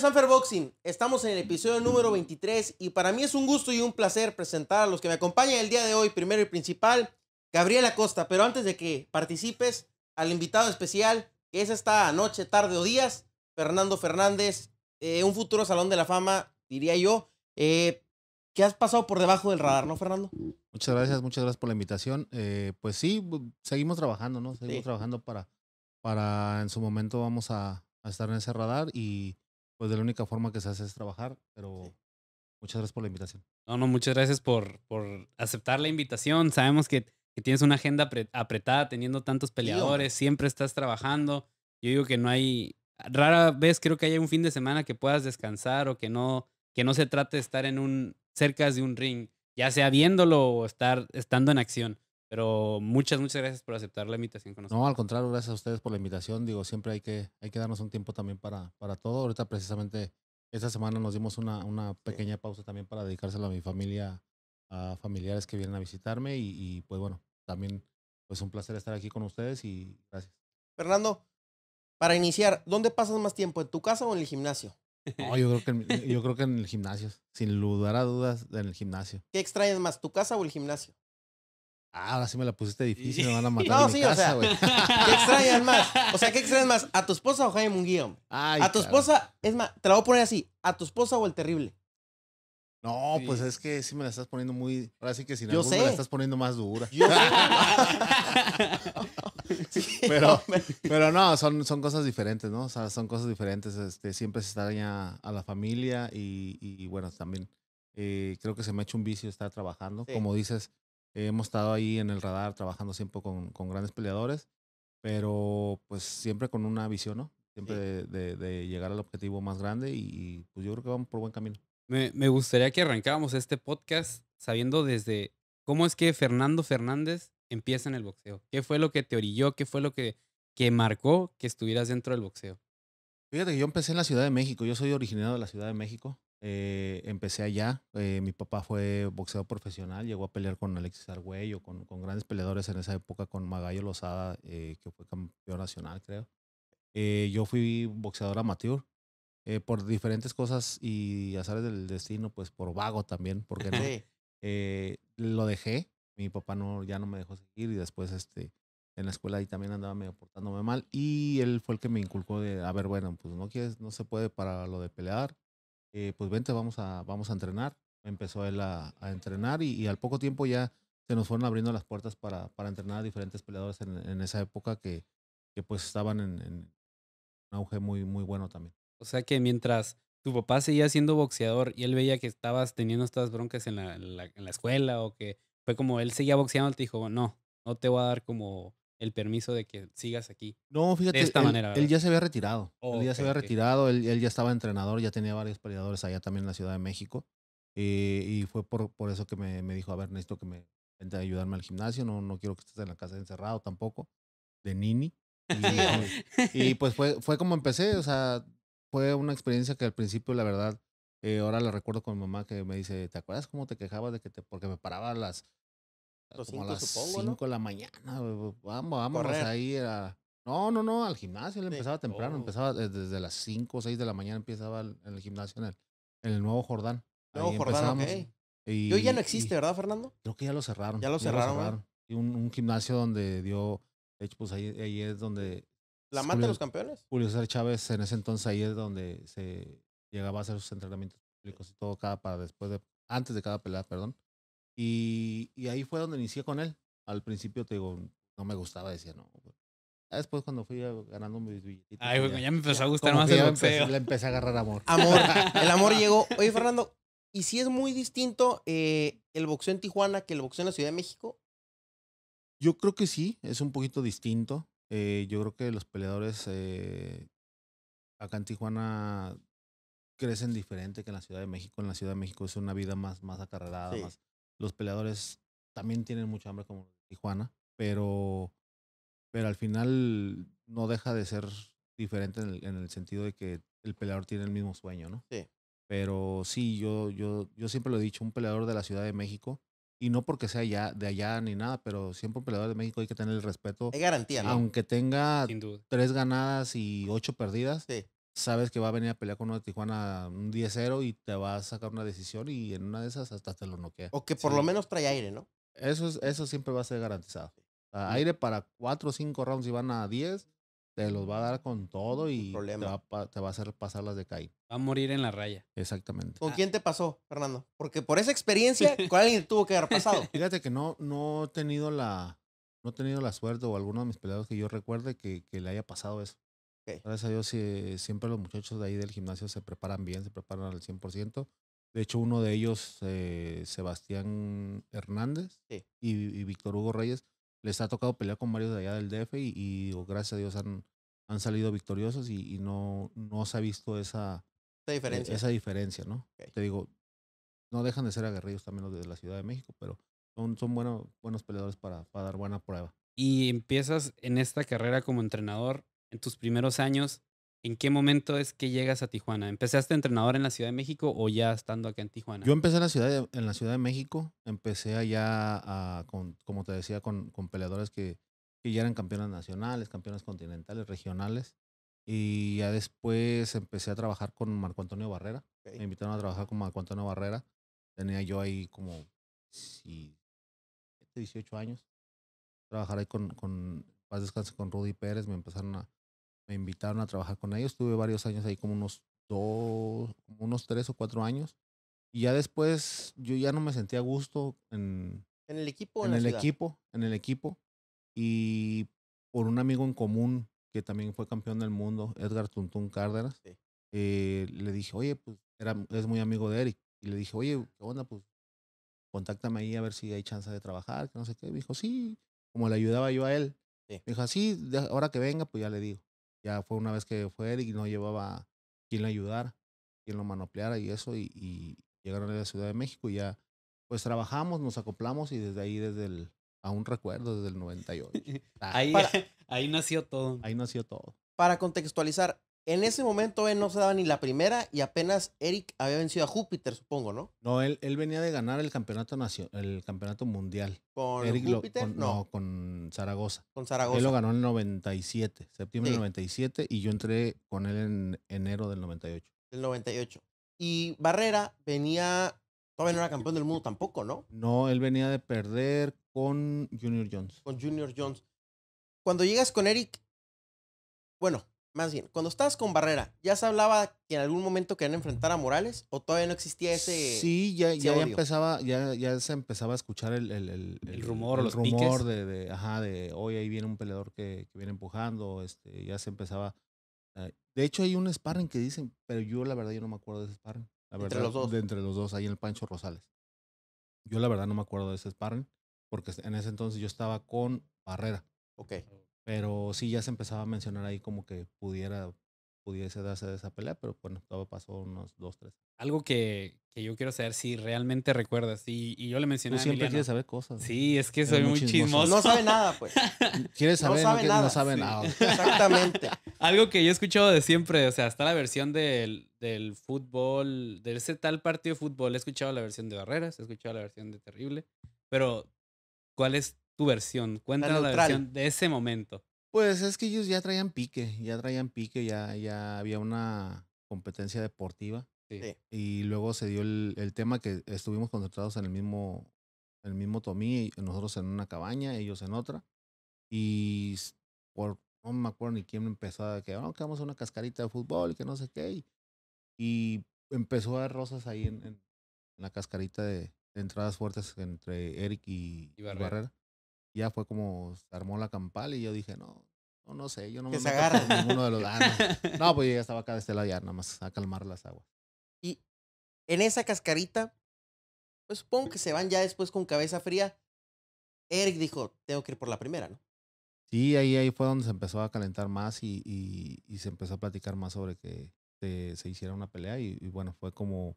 Sanfer Boxing. Estamos en el episodio número 23 y para mí es un gusto y un placer presentar a los que me acompañan el día de hoy, primero y principal, Gabriel Acosta. Pero antes de que participes, al invitado especial, que es esta noche, tarde o días, Fernando Fernández, eh, un futuro Salón de la Fama, diría yo. Eh, ¿Qué has pasado por debajo del radar, ¿no, Fernando? Muchas gracias, muchas gracias por la invitación. Eh, pues sí, seguimos trabajando, ¿no? Seguimos trabajando para, para, en su momento vamos a estar en ese radar y pues de la única forma que se hace es trabajar, pero muchas gracias por la invitación. No, no, muchas gracias por, por aceptar la invitación. Sabemos que, tienes una agenda apretada teniendo tantos peleadores, siempre estás trabajando. Yo digo que no hay, rara vez creo que haya un fin de semana que puedas descansar o que no, que no se trate de estar en un, cerca de un ring, ya sea viéndolo o estar, estando en acción. Pero muchas, muchas gracias por aceptar la invitación con nosotros. No, al contrario, gracias a ustedes por la invitación. Digo, siempre hay que, hay que darnos un tiempo también para, para todo. Ahorita precisamente esta semana nos dimos una, una pequeña pausa también para dedicárselo a mi familia, a familiares que vienen a visitarme y, pues bueno, también pues un placer estar aquí con ustedes y gracias. Fernando, para iniciar, ¿dónde pasas más tiempo? ¿En tu casa o en el gimnasio? No, yo creo que en, yo creo que en el gimnasio, sin lugar a dudas, en el gimnasio. ¿Qué extrañas más, tu casa o el gimnasio? Ah, ahora sí me la pusiste difícil, me van a matar. No, en sí, casa, o sea, ¿qué extrañas más? O sea, ¿qué extrañas más? ¿A tu esposa o Jaime Munguía? a tu esposa, es más, te la voy a poner así, ¿a tu esposa o el terrible? No, pues es que sí me la estás poniendo muy. Ahora sí que si no, me la estás poniendo más dura. pero, pero no, son, son cosas diferentes, ¿no? O sea, son cosas diferentes. Este, siempre se extraña a la familia y, bueno, también eh, creo que se me ha hecho un vicio estar trabajando. Como dices, hemos estado ahí en el radar trabajando siempre con, con, grandes peleadores, pero pues siempre con una visión, ¿no? Siempre de, llegar al objetivo más grande y, pues yo creo que vamos por buen camino. Me, me gustaría que arrancáramos este podcast sabiendo desde cómo es que Fernando Fernández empieza en el boxeo. ¿Qué fue lo que te orilló? ¿Qué fue lo que, que marcó que estuvieras dentro del boxeo? Fíjate que yo empecé en la Ciudad de México. Yo soy originario de la Ciudad de México. Eh, empecé allá. Eh, mi papá fue boxeador profesional, llegó a pelear con Alexis Arguello, con, con grandes peleadores en esa época, con Magallo Lozada, eh, que fue campeón nacional, creo. yo fui boxeador amateur. por diferentes cosas y azares del destino, pues por vago también, porque lo dejé. Mi papá no, ya no me dejó seguir y después este, en la escuela ahí también andaba medio portándome mal y él fue el que me inculcó de, a ver, bueno, pues no quieres, no se puede para lo de pelear, eh, pues vente, vamos a, vamos a entrenar. Empezó él a, entrenar y, al poco tiempo ya se nos fueron abriendo las puertas para, para entrenar a diferentes peleadores en, esa época que, que pues estaban en, un auge muy, muy bueno también. O sea que mientras tu papá seguía siendo boxeador y él veía que estabas teniendo estas broncas en la, en la, escuela o que fue como él seguía boxeando, él te dijo, no, no te voy a dar como el permiso de que sigas aquí. No, fíjate, de esta él, manera, él ya se había retirado. él ya se había retirado, él, él, ya estaba entrenador, ya tenía varios peleadores allá también en la Ciudad de México. Eh, y fue por, por eso que me, dijo, a ver, necesito que me vente a ayudarme al gimnasio, no, no quiero que estés en la casa encerrado tampoco, de Nini. Y, este, pues fue, fue como empecé, o sea, fue una experiencia que al principio, la verdad, eh, ahora la recuerdo con mi mamá que me dice, ¿te acuerdas cómo te quejabas de que te, porque me paraba las como las de la mañana, Vamos, vamos a ir No, no, no, al gimnasio. Él empezaba temprano, oh. empezaba desde las 5 o 6 de la mañana, empezaba en el gimnasio en el, Nuevo Jordán. Nuevo Jordán, Y, Yo ya no existe, ¿verdad, Fernando? Creo que ya lo cerraron. Ya lo cerraron. Y un, gimnasio donde dio, hecho, pues ahí, es donde... ¿La mata de los campeones? Julio César Chávez en ese entonces ahí es donde se llegaba a hacer sus entrenamientos públicos y todo cada para después de, antes de cada pelea, perdón. Y, ahí fue donde inicié con él. Al principio, te digo, no me gustaba, decía, no. Después cuando fui ganando mis billetitos. Ay, pues ya, ya, me empezó a gustar más el Le empecé a agarrar amor. Amor, el amor llegó. Oye, Fernando, ¿y si es muy distinto eh, el boxeo en Tijuana que el boxeo en la Ciudad de México? Yo creo que sí, es un poquito distinto. Eh, yo creo que los peleadores eh, acá en Tijuana crecen diferente que en la Ciudad de México. En la Ciudad de México es una vida más, más acarreada más, los peleadores también tienen mucha hambre como Tijuana, pero, pero al final no deja de ser diferente en el, en el, sentido de que el peleador tiene el mismo sueño, ¿no? Sí. Pero sí, yo, yo, yo siempre lo he dicho, un peleador de la Ciudad de México, y no porque sea de allá ni nada, pero siempre un peleador de México hay que tener el respeto. Hay garantía, ¿no? Aunque tenga tres ganadas y ocho perdidas, sí sabes que va a venir a pelear con uno de Tijuana un 10-0 y te va a sacar una decisión y en una de esas hasta te lo noquea. O que por lo menos trae aire, ¿no? Eso, es, eso siempre va a ser garantizado. Aire para 4 o 5 rounds y van a 10, te los va a dar con todo y te va, a, a hacer pasar las de caí. Va a morir en la raya. Exactamente. ¿Con ah. quién te pasó, Fernando? Porque por esa experiencia, ¿con alguien tuvo que haber pasado? Fíjate que no, no he tenido la, no he tenido la suerte o alguno de mis peleados que yo recuerde que, que le haya pasado eso. Gracias a Dios, eh, siempre los muchachos de ahí del gimnasio se preparan bien, se preparan al 100%. De hecho, uno de ellos, eh, Sebastián Hernández y, Víctor Hugo Reyes, les ha tocado pelear con varios de allá del DF y, gracias a Dios han, han salido victoriosos y, no, no se ha visto esa, esa eh, diferencia. esa diferencia, ¿no? Te digo, no dejan de ser aguerridos también los de la Ciudad de México, pero son, son buenos, buenos peleadores para, para dar buena prueba. Y empiezas en esta carrera como entrenador en tus primeros años, ¿en qué momento es que llegas a Tijuana? ¿Empezaste entrenador en la Ciudad de México o ya estando acá en Tijuana? Yo empecé en la Ciudad de, en la ciudad de México, empecé allá, a, con, como te decía, con, con peleadores que, que, ya eran campeones nacionales, campeones continentales, regionales. Y ya después empecé a trabajar con Marco Antonio Barrera. Me invitaron a trabajar con Marco Antonio Barrera. Tenía yo ahí como sí, 18 años. Trabajar ahí con, con Paz con Rudy Pérez. Me empezaron a, me invitaron a trabajar con ellos. estuve varios años ahí, como unos dos, unos tres o cuatro años. Y ya después yo ya no me sentía a gusto en, ¿En el equipo. En, el equipo, en el equipo. Y por un amigo en común que también fue campeón del mundo, Edgar Tuntún Cárdenas, eh, le dije, oye, pues era, es muy amigo de Eric. Y le dije, oye, ¿qué onda? Pues contáctame ahí a ver si hay chance de trabajar, que no sé qué. Me dijo, sí, como le ayudaba yo a él. Me dijo, sí, ahora que venga, pues ya le digo. Ya fue una vez que fue y no llevaba quien le ayudara, quien lo manopleara y eso, y, llegaron a la Ciudad de México y ya, pues trabajamos, nos acoplamos y desde ahí, desde el, aún recuerdo, desde el 98. Ah, ahí, ahí nació todo. Ahí nació todo. Para contextualizar, en ese momento él no se daba ni la primera y apenas Eric había vencido a Júpiter, supongo, ¿no? No, él, venía de ganar el campeonato nacional, el campeonato mundial. ¿Con Júpiter? no. con Zaragoza. Con Zaragoza. Él lo ganó en el 97, septiembre del 97 y yo entré con él en enero del 98. El 98. Y Barrera venía, todavía no era campeón del mundo tampoco, ¿no? No, él venía de perder con Junior Jones. Con Junior Jones. Cuando llegas con Eric, bueno, más bien, cuando estabas con Barrera, ¿ya se hablaba que en algún momento querían enfrentar a Morales o todavía no existía ese... Sí, ya, ya, empezaba, ya, ya se empezaba a escuchar el, el, el, el rumor, de, de, ajá, de hoy ahí viene un peleador que, viene empujando, este, ya se empezaba... Eh, de hecho, hay un sparring que dicen, pero yo la verdad yo no me acuerdo de ese sparring. La verdad, entre los dos. De entre los dos, ahí en el Pancho Rosales. Yo la verdad no me acuerdo de ese sparring, porque en ese entonces yo estaba con Barrera. Ok. Pero sí ya se empezaba a mencionar ahí como que pudiera, pudiese darse esa pelea, pero bueno, todo pasó unos dos, tres. Algo que, yo quiero saber si realmente recuerdas. Y, yo le mencioné Tú siempre quieres saber cosas. Sí, es que soy muy chismoso. No sabe nada, pues. Quiere saber, no sabe nada. Exactamente. Algo que yo he escuchado de siempre, o sea, hasta la versión del, del fútbol, de ese tal partido de fútbol. He escuchado la versión de Barreras, he escuchado la versión de Terrible. Pero, ¿cuál es tu versión, cuéntanos la, versión de ese momento. Pues es que ellos ya traían pique, ya traían pique, ya, ya había una competencia deportiva. Y luego se dio el, tema que estuvimos concentrados en el mismo, el mismo Tomí, nosotros en una cabaña, ellos en otra. Y por, no me acuerdo ni quién empezó a que, vamos a una cascarita de fútbol, y que no sé qué. Y, empezó a dar rosas ahí en, la cascarita de, entradas fuertes entre Eric y, Barrera ya fue como se armó la campal y yo dije, no, no, no sé, yo no me se ninguno de los no. pues yo ya estaba acá de este lado ya, nada más a calmar las aguas. Y en esa cascarita, pues supongo que se van ya después con cabeza fría. Eric dijo, tengo que ir por la primera, ¿no? Sí, ahí, ahí fue donde se empezó a calentar más y, y, y se empezó a platicar más sobre que se, hiciera una pelea y, y, bueno, fue como,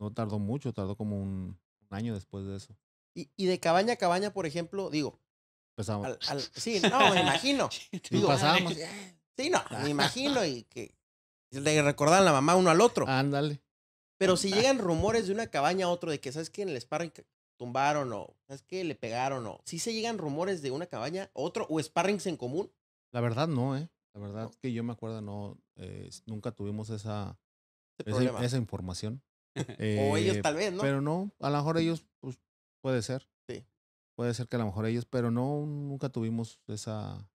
no tardó mucho, tardó como un, un año después de eso. Y, de cabaña a cabaña, por ejemplo, digo. sí, no, me imagino. digo, Sí, no, me imagino y que le recordaban la mamá uno al otro. Ándale. Pero si ah. llegan rumores de una cabaña a otro de que, ¿sabes qué? En el sparring tumbaron o, ¿sabes qué? Le pegaron o... Si ¿sí se llegan rumores de una cabaña a otro o sparrings en común. La verdad no, ¿eh? La verdad es que yo me acuerdo, no, eh, nunca tuvimos esa, esa, información. o ellos eh, tal vez, ¿no? Pero no, a lo mejor ellos pues, Puede ser. Sí. Puede ser que a lo mejor ellos, pero no, nunca tuvimos esa,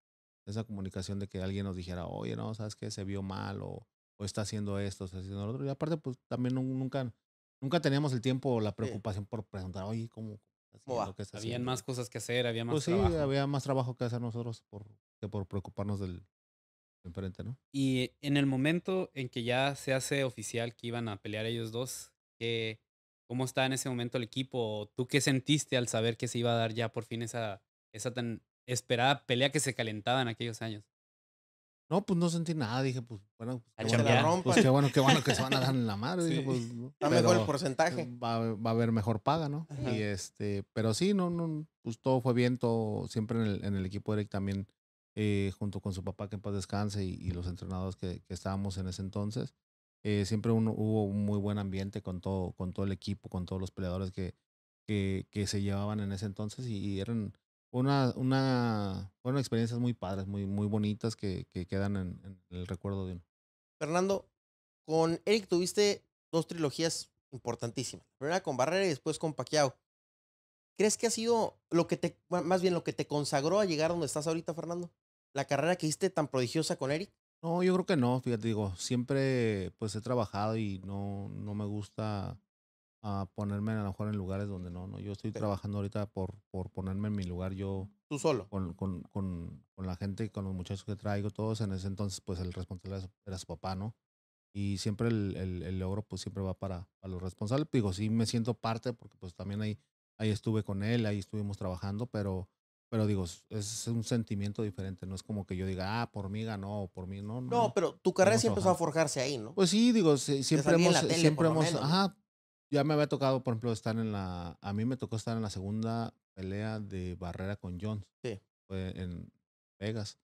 esa comunicación de que alguien nos dijera, oye, no, sabes que se vio mal o, está haciendo esto, está haciendo lo otro. Y aparte, pues también nunca, nunca teníamos el tiempo o la preocupación por preguntar, oye, ¿cómo? Habían más cosas que hacer, había pues más trabajo. Sí, había más trabajo que hacer nosotros por, que por preocuparnos del, Enfrente, ¿no? Y en el momento en que ya se hace oficial que iban a pelear ellos dos, que eh, ¿Cómo está en ese momento el equipo? ¿Tú qué sentiste al saber que se iba a dar ya por fin esa, esa tan esperada pelea que se calentaba en aquellos años? No, pues no sentí nada. Dije, pues bueno, pues, qué, bueno, pues, qué, bueno qué bueno, que se van a dar en la madre. Dije, pues, Está mejor el porcentaje. Va, a haber mejor paga, ¿no? Y este, pero sí, no, no, pues todo fue bien, todo siempre en el, en el equipo Eric también, eh, junto con su papá que en paz descanse y, los entrenadores que, estábamos en ese entonces. Eh, siempre hubo un muy buen ambiente con todo, con todo el equipo, con todos los peleadores que, que, se llevaban en ese entonces y, eran una, una, fueron experiencias muy padres, muy, muy bonitas que, que quedan en, el recuerdo de uno. Fernando, con Eric tuviste dos trilogías importantísimas. primera con Barrera y después con paquiao ¿Crees que ha sido lo que te, más bien lo que te consagró a llegar donde estás ahorita, Fernando? La carrera que hiciste tan prodigiosa con Eric. No, yo creo que no, fíjate, digo, siempre pues he trabajado y no, no me gusta a ah, ponerme a lo mejor en lugares donde no, no. Yo estoy trabajando ahorita por, por ponerme en mi lugar yo Tú solo. con, con, con, la gente, con los muchachos que traigo, todos. En ese entonces, pues el responsable era su, papá, ¿no? Y siempre el, el, logro, pues siempre va para, para los responsables. Digo, sí me siento parte porque pues también ahí, ahí estuve con él, ahí estuvimos trabajando, pero pero digo, es un sentimiento diferente, no es como que yo diga, ah, por mí ganó o por mí no. No, no pero tu carrera siempre empezó a forjarse ahí, ¿no? Pues sí, digo, siempre hemos, eh, siempre hemos, ajá, ya me había tocado, por ejemplo, estar en la, a mí me tocó estar en la segunda pelea de barrera con Jones. Sí. Fue en Vegas.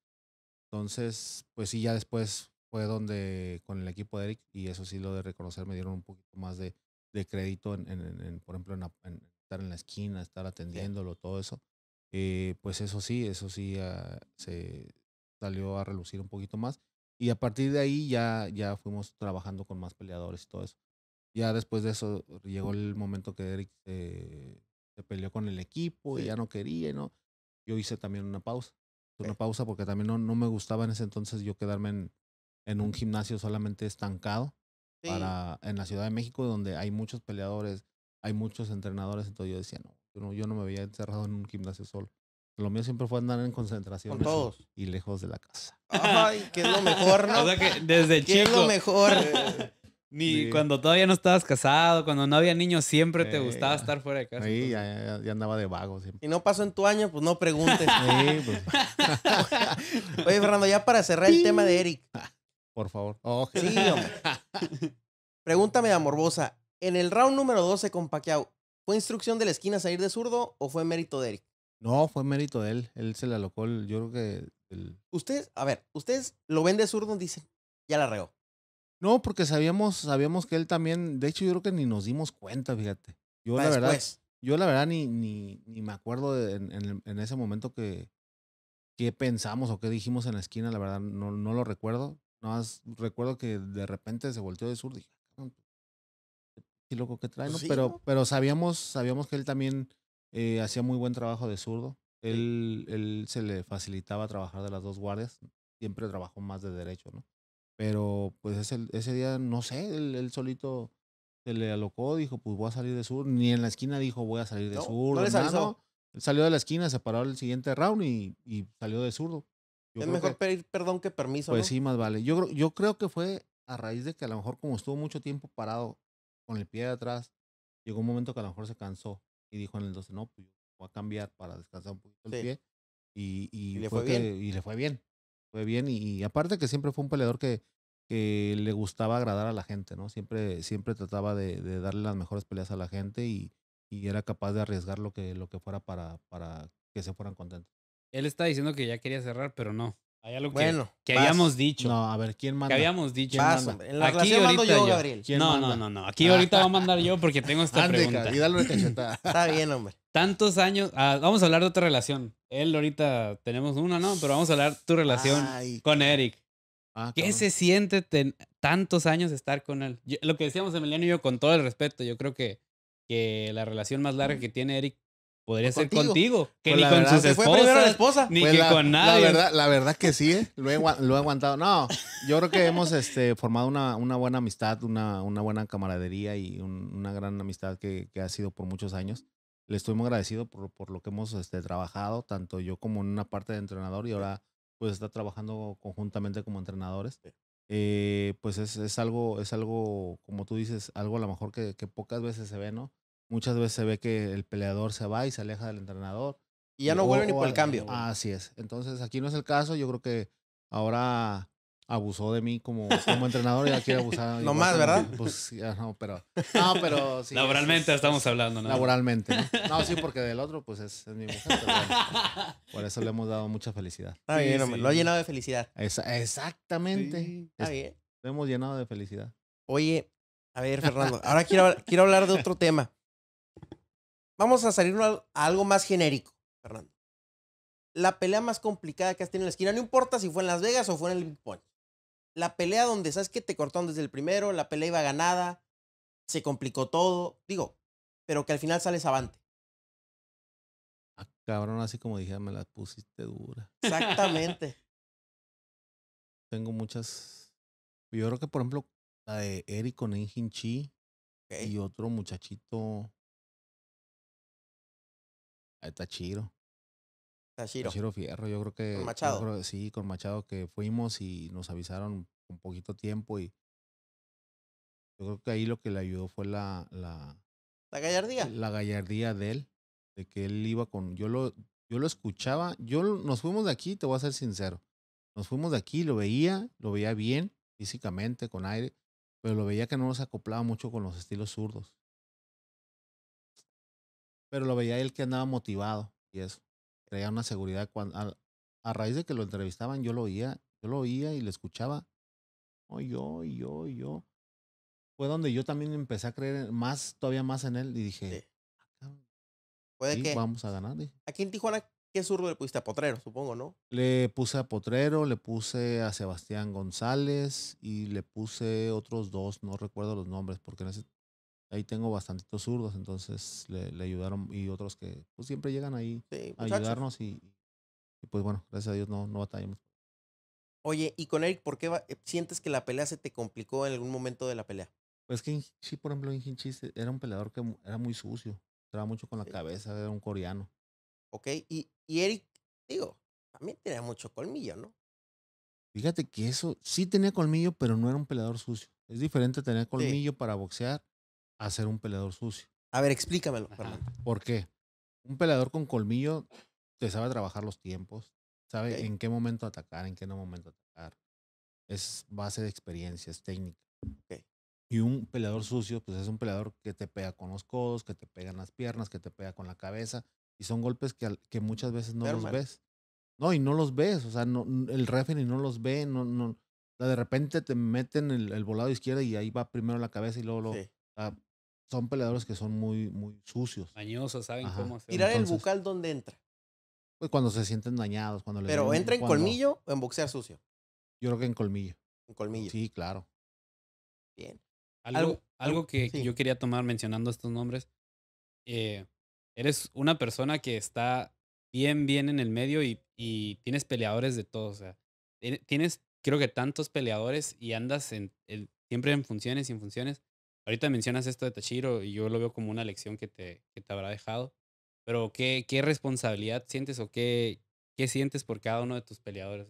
Entonces, pues sí, ya después fue donde con el equipo de Eric, y eso sí lo de reconocer, me dieron un poquito más de, de crédito, en, en, por ejemplo, en, estar en la esquina, estar atendiéndolo, todo eso. Eh, pues eso sí, eso sí ah, se salió a relucir un poquito más. Y a partir de ahí ya, ya fuimos trabajando con más peleadores y todo eso. Ya después de eso llegó el momento que Eric se peleó con el equipo y ya no quería, ¿no? Yo hice también una pausa. una pausa porque también no, no me gustaba en ese entonces yo quedarme en, un gimnasio solamente estancado para, en la Ciudad de México, donde hay muchos peleadores, hay muchos entrenadores. Entonces yo decía, no, yo no, me había encerrado en un gimnasio solo. Lo mío siempre fue andar en concentración. Con todos. Y lejos de la casa. Ay, que es lo mejor, ¿no? O sea que desde chico. es lo mejor. Ni cuando todavía no estabas casado, cuando no había niños, siempre te gustaba estar fuera de casa. Sí, ya, andaba de vago siempre. Y no pasó en tu año, pues no preguntes. sí, pues. Oye, Fernando, ya para cerrar el tema de Eric. Por favor. Oh. Sí, hombre. Pregúntame a Morbosa. En el round número 12 con Pacquiao, ¿Fue instrucción de la esquina salir de zurdo o fue mérito de Eric? No, fue mérito de él. Él se la locó. yo creo que. El... Ustedes, a ver, ustedes lo ven de zurdo dicen, ya la regó. No, porque sabíamos, sabíamos que él también. De hecho, yo creo que ni nos dimos cuenta, fíjate. Yo, la verdad. Después. Yo, la verdad, ni, ni, ni me acuerdo en, ese momento que, qué pensamos o qué dijimos en la esquina. La verdad, no, no lo recuerdo. Nada más recuerdo que de repente se volteó de zurdo y loco que trae, pues pero, pero sabíamos, sabíamos que él también eh, hacía muy buen trabajo de zurdo. Él, él se le facilitaba trabajar de las dos guardias. Siempre trabajó más de derecho, ¿no? Pero pues ese, ese día, no sé, él, solito se le alocó, dijo, pues voy a salir de zurdo, Ni en la esquina dijo, voy a salir de zurdo, salió de la esquina, se paró el siguiente round y, y salió de zurdo. es mejor pedir perdón que permiso. Pues sí, más vale. Yo, yo creo que fue a raíz de que a lo mejor como estuvo mucho tiempo parado con el pie de atrás, llegó un momento que a lo mejor se cansó y dijo en el 12, no, pues voy a cambiar para descansar un poquito el pie. Y, y, le fue, y le fue bien. Fue bien. Y, aparte que siempre fue un peleador que, que le gustaba agradar a la gente, ¿no? Siempre, siempre trataba de, darle las mejores peleas a la gente y, y era capaz de arriesgar lo que, lo que fuera para, para que se fueran contentos. Él está diciendo que ya quería cerrar, pero no bueno, que, habíamos dicho. No, a ver, ¿quién manda? Que habíamos dicho. Aquí ahorita mando yo, Gabriel. No, no, no, no. Aquí ahorita va a mandar yo porque tengo esta pregunta. Y dale una Está bien, hombre. Tantos años. Ah, vamos a hablar de otra relación. Él ahorita tenemos una, ¿no? Pero vamos a hablar tu relación con Eric. Ah, ¿Qué se siente tantos años estar con él? lo que decíamos Emiliano y yo, con todo el respeto, yo creo que la relación más larga mm. que tiene Eric Podría pues ser contigo, que pues ni con su esposa. ni pues con nadie. La verdad, la verdad que sí, lo, he, aguantado. No, yo creo que hemos este, formado una, una buena amistad, una, una buena camaradería y una gran amistad que, ha sido por muchos años. Le estoy muy agradecido por, por lo que hemos este, trabajado, tanto yo como en una parte de entrenador y ahora pues está trabajando conjuntamente como entrenadores. Eh, pues es, algo, es algo, como tú dices, algo a lo mejor que pocas veces se ve, ¿no? muchas veces se ve que el peleador se va y se aleja del entrenador. Y ya no vuelve ni por el cambio. así es. Entonces, aquí no es el caso. Yo creo que ahora abusó de mí como, como entrenador y ya quiere abusar. No más, ¿verdad? Pues ya no, pero. No, pero sí. Laboralmente estamos hablando, ¿no? Laboralmente. ¿no? sí, porque del otro, pues es, mi mujer. por eso le hemos dado mucha felicidad. lo ha llenado de felicidad. exactamente. Lo hemos llenado de felicidad. Oye, a ver, Fernando, ahora quiero, quiero hablar de otro tema. Vamos a salir a algo más genérico, Fernando. La pelea más complicada que has tenido en la esquina, no importa si fue en Las Vegas o fue en el Big Point. La pelea donde sabes que te cortaron desde el primero, la pelea iba ganada, se complicó todo, digo, pero que al final sales avante. Ah, cabrón, así como dije, ah, me la pusiste dura. Exactamente. Tengo muchas. Yo creo que, por ejemplo, la de Eric con Engin Chi y otro muchachito Ah, Tachiro. Tachiro. Chiro. Fierro, yo creo que. Con Machado. sí, con Machado que fuimos y nos avisaron un poquito tiempo y. Yo creo que ahí lo que le ayudó fue la. La, ¿La gallardía. La gallardía de él. De que él iba con. Yo lo, yo lo escuchaba. Yo nos fuimos de aquí, te voy a ser sincero. Nos fuimos de aquí, lo veía, lo veía bien físicamente, con aire, pero lo veía que no nos acoplaba mucho con los estilos zurdos. Pero lo veía él que andaba motivado y eso. Creía una seguridad. Cuando, a, raíz de que lo entrevistaban, yo lo oía, yo lo oía y le escuchaba. Oh, yo, yo, yo. Fue donde yo también empecé a creer más, todavía más en él y dije, ah, ¿Puede que vamos a ganar. Aquí en Tijuana, ¿qué zurdo le pusiste a Potrero, supongo, no? Le puse a Potrero, le puse a Sebastián González y le puse otros dos, no recuerdo los nombres, porque en ese ahí tengo bastantitos zurdos, entonces le, ayudaron y otros que pues, siempre llegan ahí a ayudarnos y, pues bueno, gracias a Dios no, no batallamos. Oye, y con Eric, ¿por qué sientes que la pelea se te complicó en algún momento de la pelea? Pues que sí por ejemplo, en era un peleador que era muy sucio, Traba mucho con la cabeza, era un coreano. Ok, y, Eric, digo, también tenía mucho colmillo, ¿no? Fíjate que eso sí tenía colmillo, pero no era un peleador sucio. Es diferente tener colmillo para boxear a ser un peleador sucio. A ver, explícamelo. ¿Por qué? Un peleador con colmillo te sabe trabajar los tiempos, sabe en qué momento atacar, en qué no momento atacar. Es base de experiencia, es técnica. Y un peleador sucio, pues es un peleador que te pega con los codos, que te pega en las piernas, que te pega con la cabeza. Y son golpes que, que muchas veces no los ves. No, y no los ves. O sea, no, el referee no los ve. No, no, de repente te meten el, volado izquierdo y ahí va primero la cabeza y luego lo son peleadores que son muy, muy sucios. Mañosos, saben cómo hacer. Tirar el bucal donde entra. Pues cuando se sienten dañados, cuando Pero entra en colmillo o en boxear sucio. Yo creo que en colmillo. En colmillo. Sí, claro. Bien. Algo, Algo- que yo quería tomar mencionando estos nombres. Eh, eres una persona que está bien, bien en el medio y, y tienes peleadores de todo. O sea, eh, tienes, creo que tantos peleadores y andas siempre en funciones y en funciones. Ahorita mencionas esto de Tachiro y yo lo veo como una lección que te, que te habrá dejado. Pero ¿qué, ¿qué responsabilidad sientes o qué, qué sientes por cada uno de tus peleadores?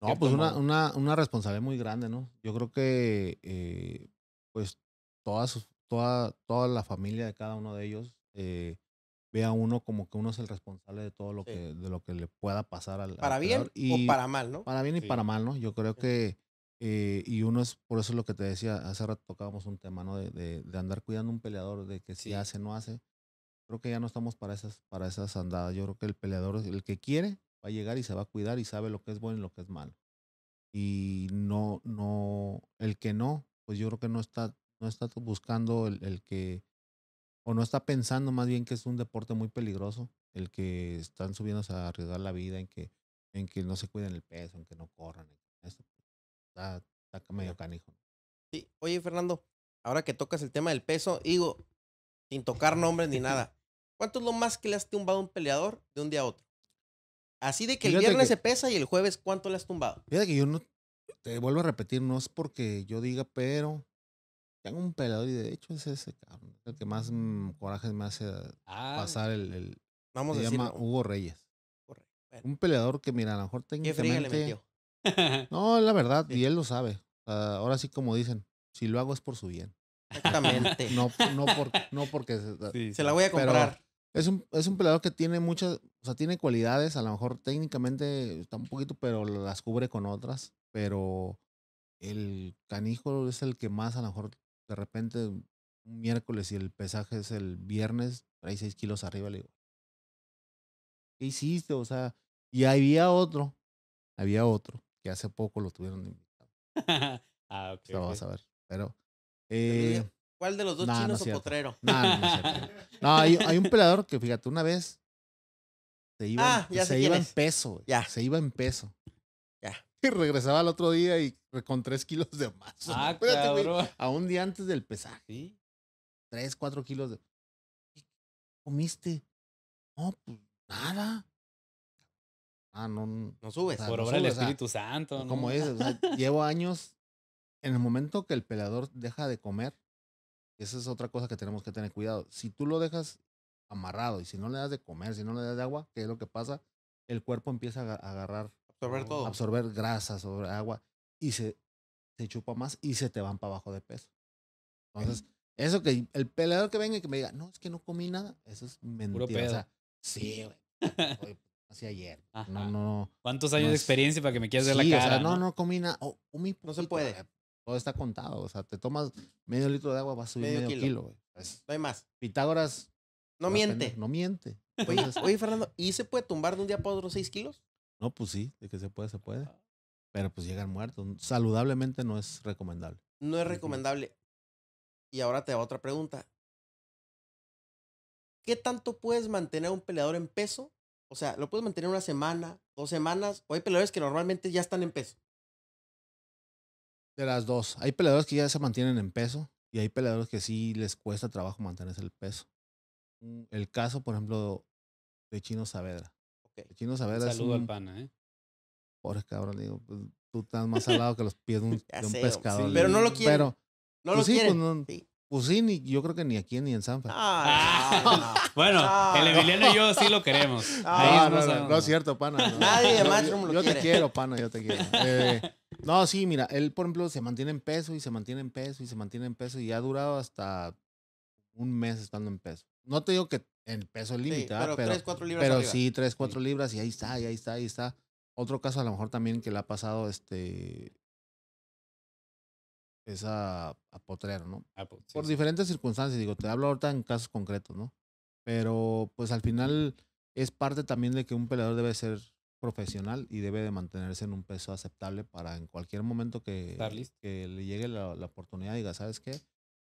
No, pues una, una, una, responsabilidad muy grande, ¿no? Yo creo que eh, pues toda, toda, toda la familia de cada uno de ellos eh, ve a uno como que uno es el responsable de todo lo que de lo que le pueda pasar al para bien y o para mal no para bien y para mal no yo creo que eh, y uno es, por eso es lo que te decía, hace rato tocábamos un tema, ¿no? De, de, de andar cuidando un peleador, de que si hace, no hace. Creo que ya no estamos para esas, para esas andadas. Yo creo que el peleador, el que quiere, va a llegar y se va a cuidar y sabe lo que es bueno y lo que es malo. Y no, no, el que no, pues yo creo que no está, no está buscando el, el que, o no está pensando más bien que es un deporte muy peligroso, el que están subiéndose a arriesgar la vida, en que, en que no se cuiden el peso, en que no corran, en esto está, medio canijo. Sí, oye Fernando, ahora que tocas el tema del peso, digo, sin tocar nombres ni nada, ¿cuánto es lo más que le has tumbado a un peleador de un día a otro? Así de que el viernes se pesa y el jueves, ¿cuánto le has tumbado? mira que yo no, te vuelvo a repetir, no es porque yo diga, pero tengo un peleador y de hecho es ese el que más mm, coraje me hace ah, pasar el, Vamos se llama Hugo Reyes. Un peleador que, mira, a lo mejor No, la verdad, eh y él lo sabe. Ah, ahora sí, como dicen, si lo hago es por su bien. Exactamente. no, no, por, no porque... se ah, la voy a comprar. Es un, es un pelador que tiene muchas, o sea, tiene cualidades, a lo mejor técnicamente está un poquito, pero las cubre con otras, pero el canijo es el que más a lo mejor de repente un miércoles y el pesaje es el viernes, trae seis kilos arriba, le digo, ¿qué hiciste? O sea, y había otro, había otro, hace poco lo tuvieron invitado. ah, ok. a ver. Pero. Eh, ¿Cuál de los dos chinos o potrero? no, no, no hay, un pelador que, fíjate, una vez se iba, ah, se iba en peso. Se iba en peso. Ya. Y regresaba al otro día y con tres kilos de más. Ah, a un día antes del pesaje. ¿Sí? Tres, cuatro kilos de. ¿Qué comiste? No, pues nada. Ah, no. No subes. por obra del Espíritu Santo. Como dices, llevo años. En el momento que el peleador deja de comer, esa es otra cosa que tenemos que tener cuidado. Si tú lo dejas amarrado y si no le das de comer, si no le das de agua, ¿qué es lo que pasa? El cuerpo empieza a agarrar. Absorber todo. Absorber grasas sobre agua y se, se chupa más y se te van para abajo de peso. Entonces, eso que el peleador que venga y que me diga, no, es que no comí nada, eso es mentira. O sea, sí, hacia ayer. No, no. ¿Cuántos años de experiencia para que me quieras ver la cara? no, no, no combina. no se puede. Todo está contado. O sea, te tomas medio litro de agua, vas a subir medio, kilo. güey. no hay más. Pitágoras. No miente. No miente. Oye, Fernando, ¿y se puede tumbar de un día para otro seis kilos? No, pues sí, de que se puede, se puede. Ah. Pero pues llegan muertos. Saludablemente no es recomendable. No es recomendable. Y ahora te va otra pregunta. ¿Qué tanto puedes mantener a un peleador en peso o sea, lo puedes mantener una semana, dos semanas, o hay peleadores que normalmente ya están en peso. De las dos. Hay peleadores que ya se mantienen en peso y hay peleadores que sí les cuesta trabajo mantenerse el peso. Mm, el caso, por ejemplo, de Chino Saavedra. Chino Saavedra un saludo es al pana, ¿eh? Pobre cabrón, digo, pues, tú estás más salado que los pies de un, pescador. pero no lo quieren. no pues lo pues pues sí, ni, yo creo que ni aquí ni en Sanfa. Ah, ah. bueno, ah. el Emiliano y yo sí lo queremos. Ah. Ahí no, no, es cierto, pana. Nadie más lo lo yo te quiero, pana, yo te quiero. Eh, no, sí, mira, él, por ejemplo, se mantiene en peso y se mantiene en peso y se mantiene en peso y ha durado hasta un mes estando en peso. No te digo que en peso límite, sí, pero, pero, 3, 4 libras. Pero sí, 3, 4 libras y ahí está, y ahí está, ahí está. Otro caso a lo mejor también que le ha pasado este es a, a ¿no? Ah, pues, Por diferentes circunstancias, digo, te hablo ahorita en casos concretos, ¿no? Pero pues al final es parte también de que un peleador debe ser profesional y debe de mantenerse en un peso aceptable para en cualquier momento que, que le llegue la, oportunidad oportunidad diga, ¿sabes qué?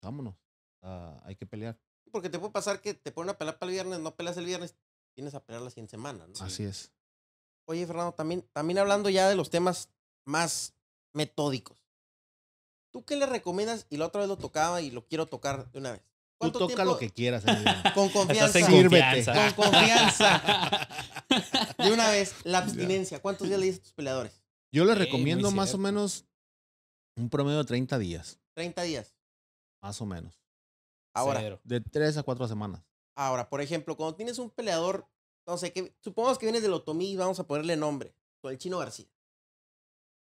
Vámonos, ah, hay que pelear. Porque te puede pasar que te ponen a pelear para el viernes, no peleas el viernes, tienes a pelear la siguiente semana, ¿no? Así es. Oye, Fernando, también, también hablando ya de los temas más metódicos. ¿Tú qué le recomiendas? Y la otra vez lo tocaba y lo quiero tocar de una vez. Tú toca lo que quieras. Con confianza. Sírvete. Con confianza. De una vez, la abstinencia. ¿Cuántos días le dices a tus peleadores? Yo les recomiendo más o menos un promedio de 30 días. 30 días. Más o menos. Ahora. De 3 a 4 semanas. Ahora, por ejemplo, cuando tienes un peleador, no sé, supongamos que vienes del Otomí y vamos a ponerle nombre, con el Chino García.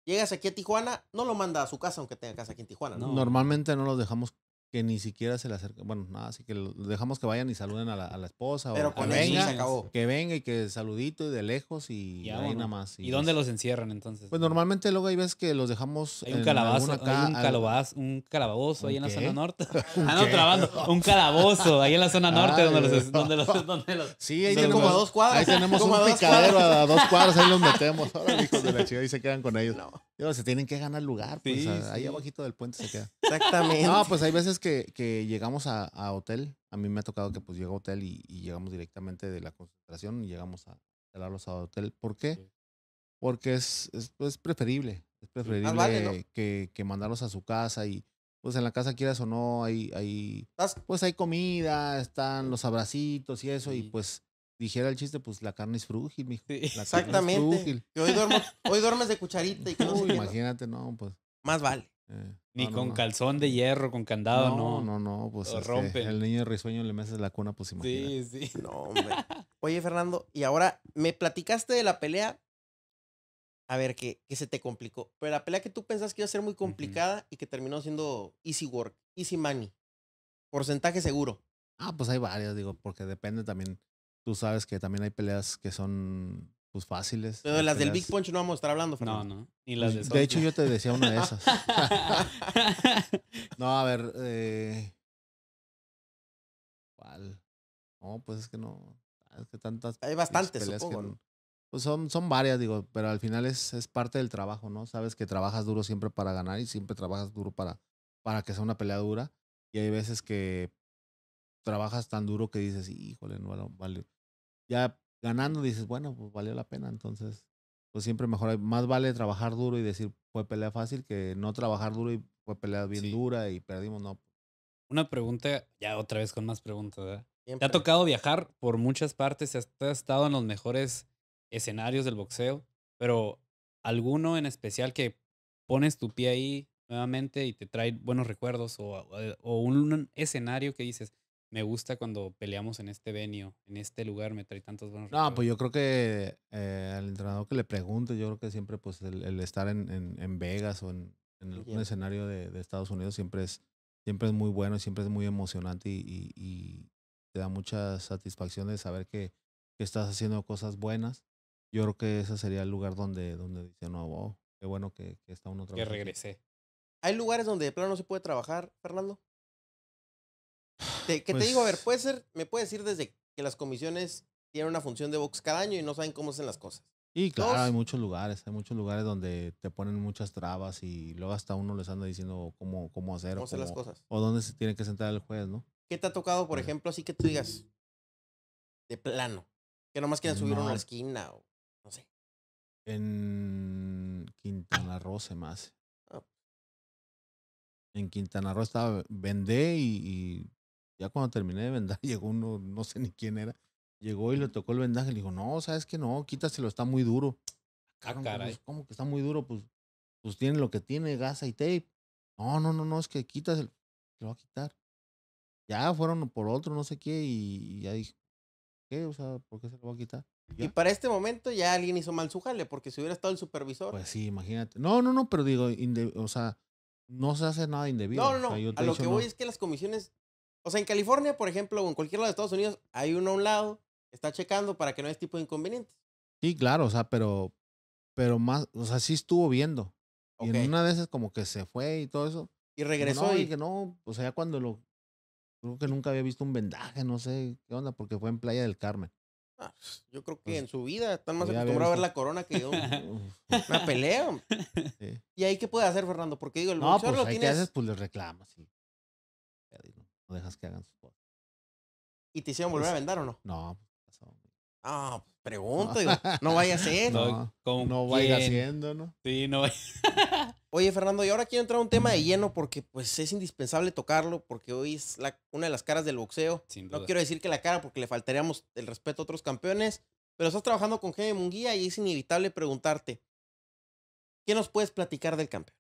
Llegas aquí a Tijuana, no lo manda a su casa aunque tenga casa aquí en Tijuana. ¿no? Normalmente no lo dejamos que ni siquiera se le acerca. Bueno, nada, así que dejamos que vayan y saluden a la, esposa. Pero o con que venga, acabó. que venga y que saludito y de lejos y, ahí nada más. ¿Y, dónde los encierran entonces? Pues normalmente luego hay veces que los dejamos. Hay un un, calabazo un calabozo ahí en la zona norte. ah, no, trabando. Un calabozo ahí en la zona norte donde, los, donde, los, donde los. Sí, ahí tenemos como a dos cuadras. Ahí tenemos un picadero a dos cuadras, ahí los metemos. Ahora, hijos de la chica, ahí se quedan con ellos se tienen que ganar lugar, pues ahí abajito del puente se queda. Exactamente. No, pues hay veces que, llegamos a, hotel. A mí me ha tocado que pues llega a hotel y, llegamos directamente de la concentración y llegamos a instalarlos a hotel. ¿Por qué? Porque es, es, preferible. Es preferible que, mandarlos a su casa y, pues en la casa quieras o no, hay, hay pues hay comida, están los abracitos y eso, y pues dijera el chiste, pues la carne es frúgil, mijo. Exactamente. hoy, duermo, hoy duermes de cucharita y Imagínate, no, pues. Más vale. Eh, Ni con calzón de hierro, con candado, no. No, no, no, pues el este, niño de risueño le metes la cuna, pues imagínate. Sí, sí. No, hombre. Oye, Fernando, y ahora me platicaste de la pelea. A ver, que, se te complicó. Pero la pelea que tú pensás que iba a ser muy complicada y que terminó siendo easy work, easy money. Porcentaje seguro. Ah, pues hay varias, digo, porque depende también tú sabes que también hay peleas que son pues fáciles. Pero de las del Big Punch no vamos a estar hablando, Fernando. No, no. de, hecho, yo te decía una de esas. no, a ver. Eh. ¿Cuál? No, pues es que no. Es que tantas. Hay bastantes, supongo. pues son, son varias, digo, pero al final es, es parte del trabajo, ¿no? Sabes que trabajas duro siempre para ganar y siempre trabajas duro para, para que sea una pelea dura. Y hay veces que trabajas tan duro que dices, híjole, no bueno, vale. Ya ganando dices, bueno, pues valió la pena. Entonces, pues siempre mejor, más vale trabajar duro y decir fue pelea fácil que no trabajar duro y fue pelea bien dura y perdimos, no. Pues. Una pregunta, ya otra vez con más preguntas, ¿verdad? Te ha tocado viajar por muchas partes, has estado en los mejores escenarios del boxeo, pero alguno en especial que pones tu pie ahí nuevamente y te trae buenos recuerdos o, o, un escenario que dices, me gusta cuando peleamos en este venio, en este lugar me trae tantos buenos. No, pues yo creo que eh, al entrenador que le pregunte, yo creo que siempre pues el, estar en, Vegas o en, en algún escenario de, Estados Unidos siempre es, siempre es muy bueno, siempre es muy emocionante y, te da mucha satisfacción de saber que, estás haciendo cosas buenas. Yo creo que ese sería el lugar donde, donde dice, no, qué bueno que, está uno otro Que regrese. ¿Hay lugares donde de plano no se puede trabajar, Fernando? que te digo, a ver, pues puede ser, me puede decir desde que las comisiones tienen una función de box cada año y no saben cómo hacen las cosas. Y claro, hay muchos lugares, hay muchos lugares donde te ponen muchas trabas y luego hasta uno les anda diciendo cómo, cómo hacer o las cosas. O dónde se tiene que sentar el juez, ¿no? ¿Qué te ha tocado, por ejemplo, así que tú digas de plano? Que nomás quieren subir una esquina o no sé. En Quintana Roo se más. Ah. En Quintana Roo estaba vendé y ya cuando terminé de vendar, llegó uno, no sé ni quién era, llegó y le tocó el vendaje. Le dijo, no, sabes que no, quítaselo, está muy duro. Acá, ah, ah, ¿Cómo que está muy duro? Pues, pues tiene lo que tiene, gasa y tape. No, no, no, no, es que quítaselo. Lo va a quitar. Ya fueron por otro, no sé qué, y, ya dije, ¿qué? O sea, ¿por qué se lo va a quitar? Y para este momento ya alguien hizo mal su jale, porque si hubiera estado el supervisor. Pues sí, imagínate. No, no, no, pero digo, o sea, no se hace nada indebido. No, no, a lo que voy es que las comisiones o sea, en California, por ejemplo, o en cualquier lado de Estados Unidos, hay uno a un lado, está checando para que no haya este tipo de inconvenientes. Sí, claro, o sea, pero, pero más, o sea, sí estuvo viendo. Y en una de esas como que se fue y todo eso. Y regresó. y que no, o sea, ya cuando lo, creo que nunca había visto un vendaje, no sé qué onda, porque fue en Playa del Carmen. Ah, yo creo que en su vida están más acostumbrados a ver la corona que yo. una pelea. ¿Y ahí qué puede hacer Fernando? Porque digo, el no, pues, lo Haces, pues le reclamas. Sí dejas que hagan sus cosas. ¿Y te hicieron volver a vender o no? No, pues, Ah, pregunto, no vaya a ser. No, vaya haciendo, ¿no? Sí, no vaya. Oye, Fernando, y ahora quiero entrar a un tema de lleno porque pues es indispensable tocarlo porque hoy es la, una de las caras del boxeo. No quiero decir que la cara porque le faltaríamos el respeto a otros campeones, pero estás trabajando con Jaime Munguía y es inevitable preguntarte, ¿qué nos puedes platicar del campeón?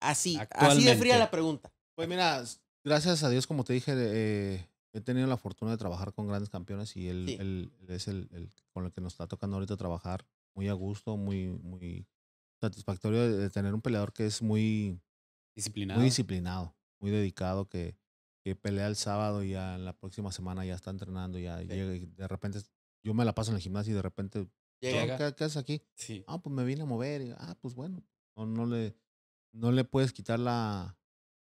Así, así de fría la pregunta. Pues mira, gracias a Dios, como te dije, eh, he tenido la fortuna de trabajar con grandes campeones y él, es el, con el que nos está tocando ahorita trabajar. Muy a gusto, muy, muy satisfactorio de, tener un peleador que es muy disciplinado, muy, disciplinado, muy dedicado, que, que pelea el sábado y ya en la próxima semana ya está entrenando, ya llega y de repente yo me la paso en el gimnasio y de repente, ¿qué, haces aquí? Ah, pues me vine a mover. ah, pues bueno, no, le, no le puedes quitar la,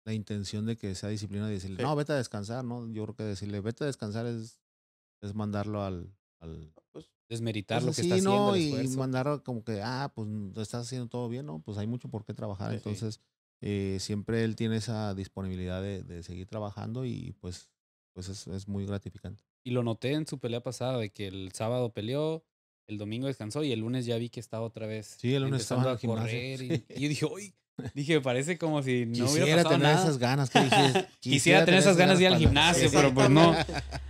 la intención de que sea disciplina y decirle, no, vete a descansar, ¿no? Yo creo que decirle, vete a descansar es, es mandarlo al... al pues, desmeritar pues, lo que está no, haciendo. y mandar como que, ah, pues mm, estás haciendo todo bien, ¿no? Pues hay mucho por qué trabajar. Entonces, eh, siempre él tiene esa disponibilidad de, de seguir trabajando y pues, pues es, es muy gratificante. Y lo noté en su pelea pasada, de que el sábado peleó, el domingo descansó y el lunes ya vi que estaba otra vez. Sí, el lunes estaba a correr. Y, yo dije, oye, Dije, parece como si no Quisiera hubiera pasado tener esas ganas. quisiera, tener esas ganas de ir al gimnasio, pero pues no.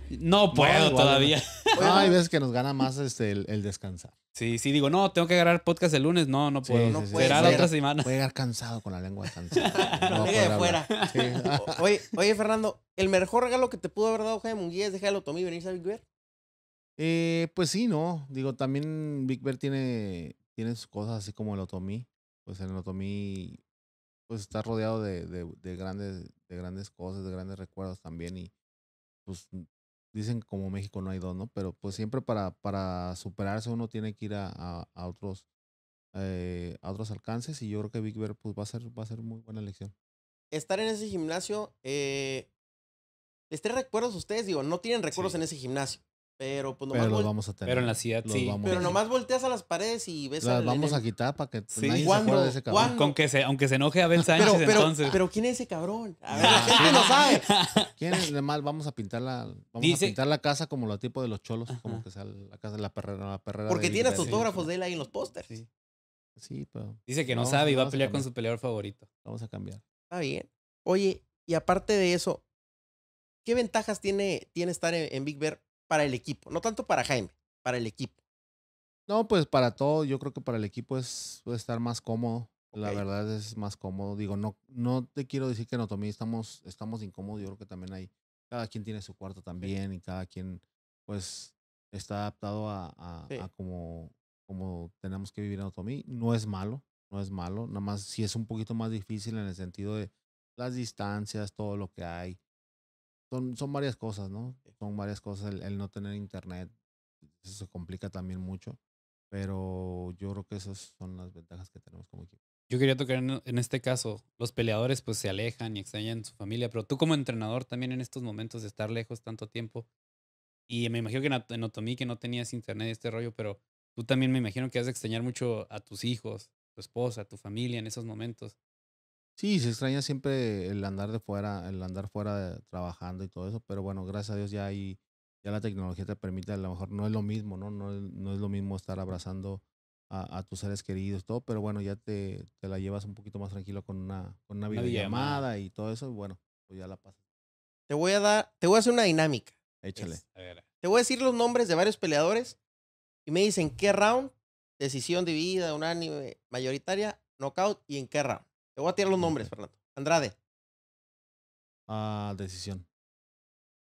No puedo todavía. No, hay veces que nos gana más este, el, descansar. Sí, sí, digo, no, tengo que agarrar podcast el lunes. No, no puedo. esperar Será la otra semana. Voy a llegar cansado con la lengua cansada. no de fuera. Oye, oye, Fernando, ¿el mejor regalo que te pudo haber dado Jaime Munguía es dejar el y venirse a Big Bear? Eh, pues sí, no. Digo, también Big Bear tiene, tiene sus cosas así como el Otomí pues el Notomí pues está rodeado de, de, grandes, de grandes cosas, de grandes recuerdos también y pues dicen como México no hay dos, ¿no? Pero pues siempre para, para superarse uno tiene que ir a, a, otros eh, otros alcances y yo creo que Big Bear pues va a ser, va a ser muy buena elección. Estar en ese gimnasio, eh, recuerdos ustedes? Digo, no tienen recuerdos en ese gimnasio. Pero pues nomás. Pero los vamos a tener. Pero en la ciudad sí. Pero nomás volteas a las paredes y ves Las vamos a quitar para que sí. nadie de ese cabrón. Con que aunque se enoje Abel Sánchez pero, entonces. Pero ¿quién es ese cabrón? A ver, la ah, gente no sabe. ¿Quién es de mal? Vamos a pintar la, vamos a pintar la casa como lo tipo de los cholos, como que sea la casa de la perrera. Porque tienes autógrafos de él ahí en los pósters. Sí. Dice que no, sabe y va a pelear con su peleador favorito. Vamos a cambiar. Está bien. Oye, y aparte de eso, ¿qué ventajas tiene, tiene estar en Big Bear para el equipo, no tanto para Jaime, para el equipo. No, pues para todo, yo creo que para el equipo es estar más cómodo. La verdad es más cómodo. Digo, no, no te quiero decir que en Otomí estamos, estamos incómodos. Yo creo que también hay, cada quien tiene su cuarto también y cada quien, pues, está adaptado a, a, como, como tenemos que vivir en Otomí. No es malo, no es malo. Nada más si es un poquito más difícil en el sentido de las distancias, todo lo que hay son, son varias cosas, ¿no? Son varias cosas. El, no tener internet eso se complica también mucho, pero yo creo que esas son las ventajas que tenemos como equipo. Yo quería tocar en, este caso, los peleadores pues se alejan y extrañan su familia, pero tú como entrenador también en estos momentos de estar lejos tanto tiempo, y me imagino que en, en Otomí que no tenías internet y este rollo, pero tú también me imagino que has de extrañar mucho a tus hijos, tu esposa, tu familia en esos momentos. Sí, se extraña siempre el andar de fuera, el andar fuera trabajando y todo eso, pero bueno, gracias a Dios ya hay, ya la tecnología te permite, a lo mejor no es lo mismo, ¿no? No, no es lo mismo estar abrazando a, tus seres queridos, todo, pero bueno, ya te, te, la llevas un poquito más tranquilo con una, con una, videollamada y todo eso, bueno, pues ya la pasas. Te voy a dar, te voy a hacer una dinámica. Échale. Te voy a decir los nombres de varios peleadores y me dicen qué round, decisión dividida, unánime, mayoritaria, knockout y en qué round. Te voy a tirar los nombres, Fernando. Andrade. a ah, decisión.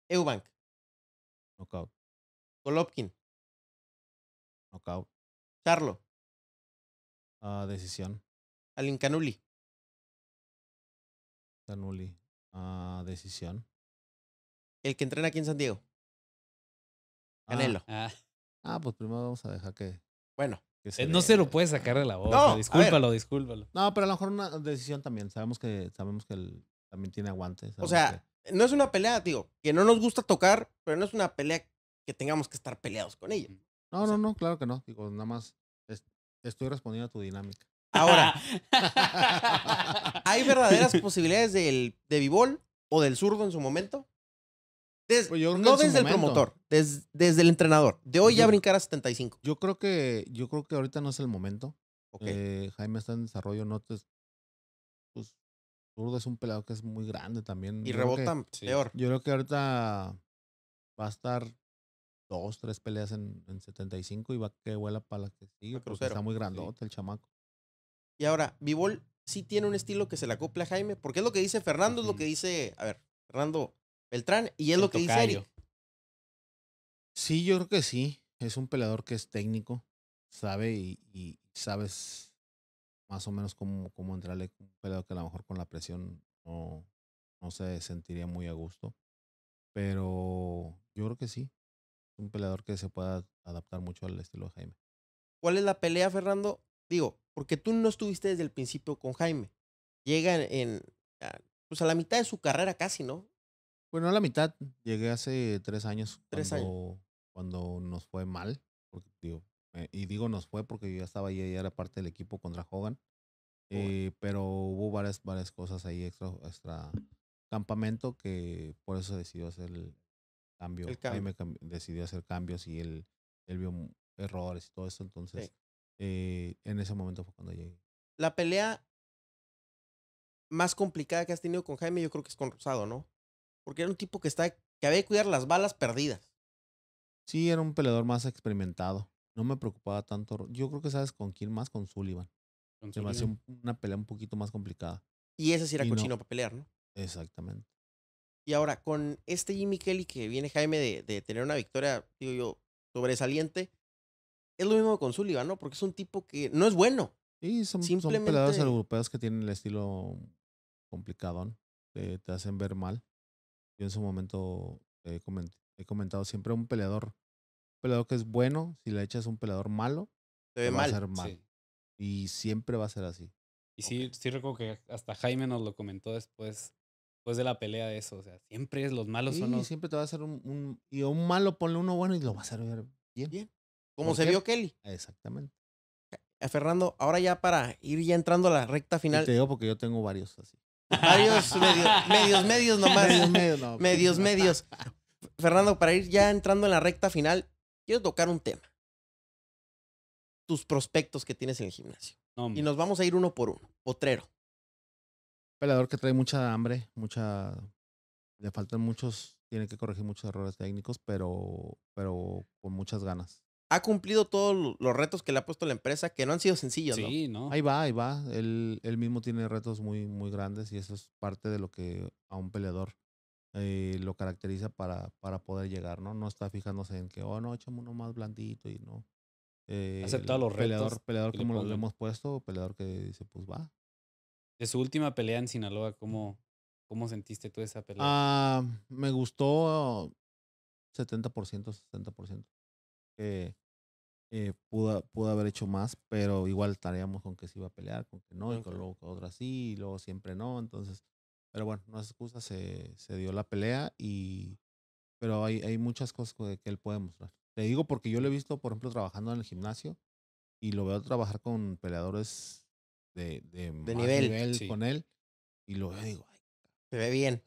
Eubank. Knockout. Golovkin. Knockout. Charlo. Ah, decisión. Alin Canuli. Canuli. Ah, decisión. El que entrena aquí en San Diego. Ah. Canelo. Ah. ah, pues primero vamos a dejar que. Bueno, eh, no se lo puede sacar de la boca. No, discúlpalo, discúlpalo. No, pero a lo mejor una decisión también. Sabemos que, sabemos que él también tiene aguantes. O sea, no es una pelea, digo, que no nos gusta tocar, pero no es una pelea que tengamos que estar peleados con ella. No, no, no, claro que no. Digo, nada más estoy respondiendo a tu dinámica. Ahora, ¿hay verdaderas posibilidades del, de Bibol o del zurdo en su momento? Pues no desde el promotor, desde el entrenador. De hoy ya brincar a 75. Yo creo que, yo creo que ahorita no es el momento. Eh, Jaime está en desarrollo, no te, pues, Zurdo es un pelado que es muy grande también. Y rebota peor. Yo creo que ahorita va a estar dos, tres peleas en, en 75 y va que vuela para la que sigue, porque está muy grandote el chamaco. Y ahora, Vivol sí tiene un estilo que se le acople a Jaime, porque es lo que dice Fernando, es lo que dice, a ver, Fernando Beltrán. Y es lo que dice Sí, yo creo que sí. Es un peleador que es técnico, sabe y, sabes más o menos cómo, cómo entrarle. Un peleador que a lo mejor con la presión no, no se sentiría muy a gusto. Pero yo creo que sí. un peleador que se pueda adaptar mucho al estilo de Jaime. ¿Cuál es la pelea, Fernando? Digo, porque tú no estuviste desde el principio con Jaime. Llega en, pues a la mitad de su carrera casi, ¿no? Bueno, pues, a la mitad. Llegué hace tres años. Tres cuando, Cuando nos fue mal. Porque, digo, eh, y digo nos fue porque yo ya estaba ahí, ya era parte del equipo contra Hogan. Eh, pero hubo varias, varias cosas ahí extra, extra campamento que por eso decidió hacer el cambio. Jaime decidió hacer cambios y él, él vio errores y todo eso. Entonces, eh, en ese momento fue cuando llegué. La pelea más complicada que has tenido con Jaime, yo creo que es con Rosado, ¿no? porque era un tipo que, estaba, que había que cuidar las balas perdidas. Sí, era un peleador más experimentado. No me preocupaba tanto. Yo creo que sabes con quién más, con Sullivan. Se me una pelea un poquito más complicada. Y ese sí era cochino para pelear, ¿no? Exactamente. Y ahora, con este Jimmy Kelly que viene Jaime de, tener una victoria, digo yo, sobresaliente, es lo mismo con Sullivan, ¿no? Porque es un tipo que no es bueno. Sí, son, peleadores europeos que tienen el estilo complicado, eh, te hacen ver mal yo en su momento he, comentado siempre un peleador, un peleador que es bueno, si le echas un peleador malo, te Va a ser mal. Y siempre va a ser así. Y sí, sí recuerdo que hasta Jaime nos lo comentó después, después de la pelea de eso. O sea, siempre es los malos o son los... siempre te va a hacer un, Y un malo, ponle uno bueno y lo va a ver bien. Bien. Como se vio Kelly. Exactamente. Eh, eh, Fernando, ahora ya para ir ya entrando a la recta final. te digo porque yo tengo varios así. Varios medios, medios nomás. Medios, medios, medios, medios. Fernando, para ir ya entrando en la recta final, quiero tocar un tema. Tus prospectos que tienes en el gimnasio. y nos vamos a ir uno por uno. Potrero. Pelador que trae mucha hambre, mucha. Le faltan muchos, tiene que corregir muchos errores técnicos, pero, pero con muchas ganas ha cumplido todos los retos que le ha puesto la empresa, que no han sido sencillos, ¿no? Ahí va, ahí va. Él, mismo tiene retos muy, muy grandes y eso es parte de lo que a un peleador eh, lo caracteriza para, para poder llegar, ¿no? No está fijándose en que, oh, no, échame uno más blandito y no. Eh, Acepta los retos. Peleador como lo hemos puesto, peleador que dice, pues va. De su última pelea en Sinaloa, ¿cómo, cómo sentiste tú esa pelea? Ah, me gustó 70%, 70% que eh, pudo, pudo, haber hecho más, pero igual estaríamos con que se iba a pelear, con que no, y luego con otra sí, y luego siempre no. Entonces, pero bueno, no es excusa, se, se dio la pelea y. Pero hay, hay muchas cosas que, él puede mostrar. Te digo porque yo lo he visto, por ejemplo, trabajando en el gimnasio y lo veo trabajar con peleadores de, de, nivel, con él y lo veo digo, ay, se ve bien.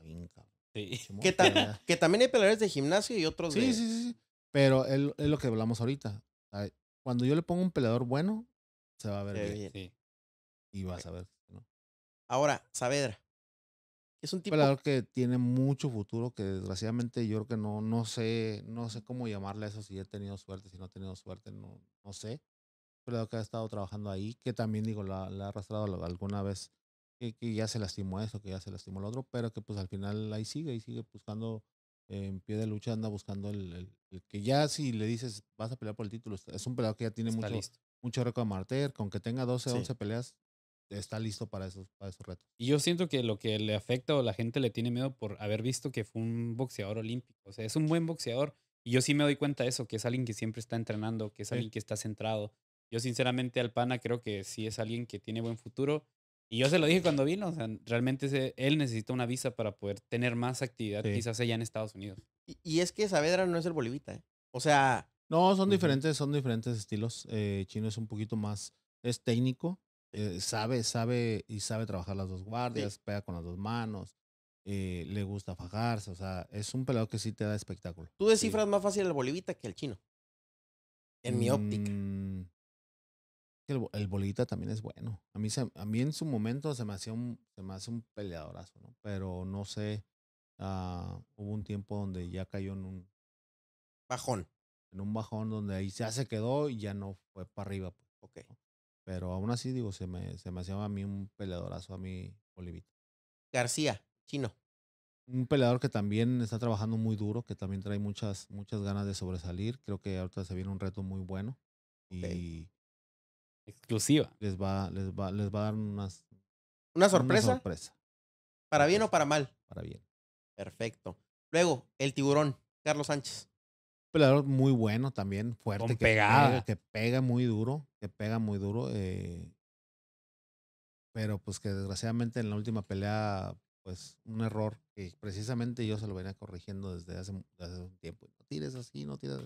sí. Que, tal que, también hay peleadores de gimnasio y otros Sí, sí, sí. Pero es, es, lo que hablamos ahorita. Cuando yo le pongo un peleador bueno, se va a ver bien. Sí. Y vas a ver. Ahora, Saavedra. Es un tipo... peleador que tiene mucho futuro, que desgraciadamente yo creo que no, no sé, no sé cómo llamarle eso, si he tenido suerte, si no he tenido suerte, no, no sé. Peleador que ha estado trabajando ahí, que también digo, la, la ha arrastrado alguna vez, que, que, ya se lastimó eso, que ya se lastimó lo otro, pero que pues al final ahí sigue, y sigue buscando en pie de lucha anda buscando el, que ya si le dices vas a pelear por el título, es un peleador que ya tiene mucho, mucho récord marter, con que tenga 12, o 11 peleas, está listo para esos, para esos retos. Y yo siento que lo que le afecta o la gente le tiene miedo por haber visto que fue un boxeador olímpico, o sea, es un buen boxeador y yo sí me doy cuenta de eso, que es alguien que siempre está entrenando, que es alguien que está centrado. Yo sinceramente al pana creo que sí es alguien que tiene buen futuro y yo se lo dije cuando vino, o sea, realmente él necesita una visa para poder tener más actividad, quizás allá en Estados Unidos. Y, es que Saavedra no es el bolivita, ¿eh? O sea... No, son diferentes, son diferentes estilos. Eh, Chino es un poquito más, es técnico, eh, sabe, sabe y sabe trabajar las dos guardias, pega con las dos manos, eh, le gusta fajarse, o sea, es un pelado que sí te da espectáculo. Tú descifras más fácil al bolivita que al chino, en mi óptica. Mm, el, el Bolita también es bueno. A mí, se, a mí en su momento se me, hacía un, se me hace un peleadorazo, ¿no? Pero no sé, ah, hubo un tiempo donde ya cayó en un... Bajón. En un bajón donde ahí ya se quedó y ya no fue para arriba. Pues, ok. Pero aún así, digo, se me, se me hacía a mí un peleadorazo a mi Bolivita. García, chino. Un peleador que también está trabajando muy duro, que también trae muchas, muchas ganas de sobresalir. Creo que ahorita se viene un reto muy bueno. Y Exclusiva. Les va, les va, les va a dar unas, ¿Una, sorpresa? sorpresa. ¿Para bien o para mal? Para bien. Perfecto. Luego, el tiburón, Carlos Sánchez. Peleador muy bueno también, fuerte. Con que Pega, que pega muy duro, que pega muy duro. Eh, pero pues que desgraciadamente en la última pelea, pues un error que precisamente yo se lo venía corrigiendo desde hace, un tiempo. No tires así, no tires.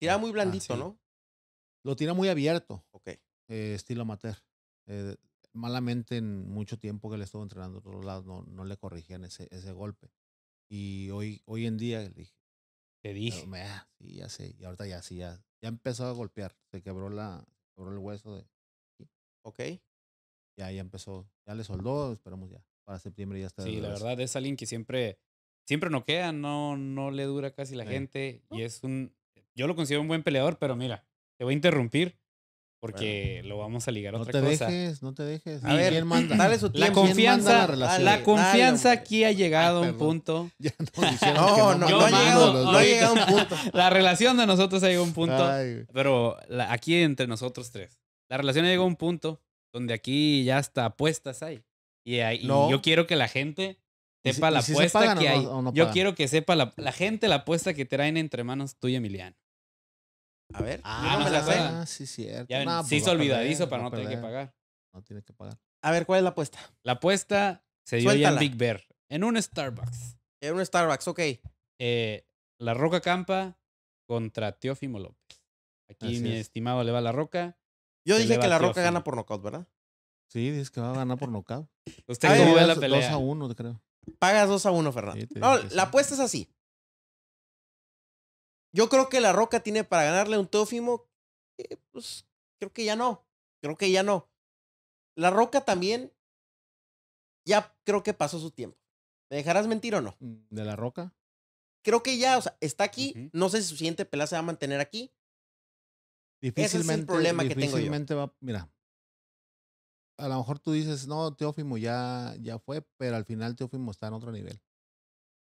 Tira muy ah, blandito, ¿no? Lo tira muy abierto. Ok. Eh, estilo amateur. Eh, malamente en mucho tiempo que le estuvo entrenando a todos lados no, no le corrigían ese, ese golpe. Y hoy, hoy en día le dije. Te dije. Me, ah, ya sé. Y ahorita ya sí, ya, empezó a golpear. Se quebró la, quebró el hueso de. Ok. Ya, ya empezó. Ya le soldó, esperamos ya. Para septiembre ya está. Sí, la verdad es alguien que siempre, siempre no queda, no, no le dura casi la gente. Y es un. Yo lo considero un buen peleador, pero mira, te voy a interrumpir porque lo vamos a ligar a otra cosa. No te dejes, no te dejes. A ver, Dale su tiempo. La confianza, la, confianza aquí ha llegado a un punto. no, no, no, no, ha llegado, no ha llegado a un punto. La relación de nosotros ha llegado a un punto. Pero aquí entre nosotros tres. La relación ha llegado a un punto donde aquí ya hasta apuestas hay. Y, y yo quiero que la gente sepa la apuesta que hay. yo quiero que sepa la, la gente la apuesta que traen entre manos tú y Emiliano. A ver, ah, no, me Ah, sí, cierto. sí, pues olvidadizo para no tener que pagar. No tiene que pagar. A ver, ¿cuál es la apuesta? La apuesta se dio ya en Big Bear, en un Starbucks. En un Starbucks, ok. Eh, la Roca Campa contra Teófimo López. Aquí mi estimado le va la Roca. Yo dije que la Roca gana por nocaut, ¿verdad? Sí, dices que va a ganar por nocaut. Usted ve la pelea. 2 a 1, creo. Pagas 2 a 1, Fernando. no, la apuesta es así. Yo creo que La Roca tiene para ganarle a un Teófimo. Eh, pues creo que ya no. Creo que ya no. La Roca también. Ya creo que pasó su tiempo. ¿Me dejarás mentir o no? Mm, ¿De La Roca? Creo que ya, o sea, está aquí. No sé si su siguiente pelea se va a mantener aquí. Difícilmente, Ese es problema que tengo Va, mira, a lo mejor tú dices, no, Teófimo ya, ya fue, pero al final Teófimo está en otro nivel.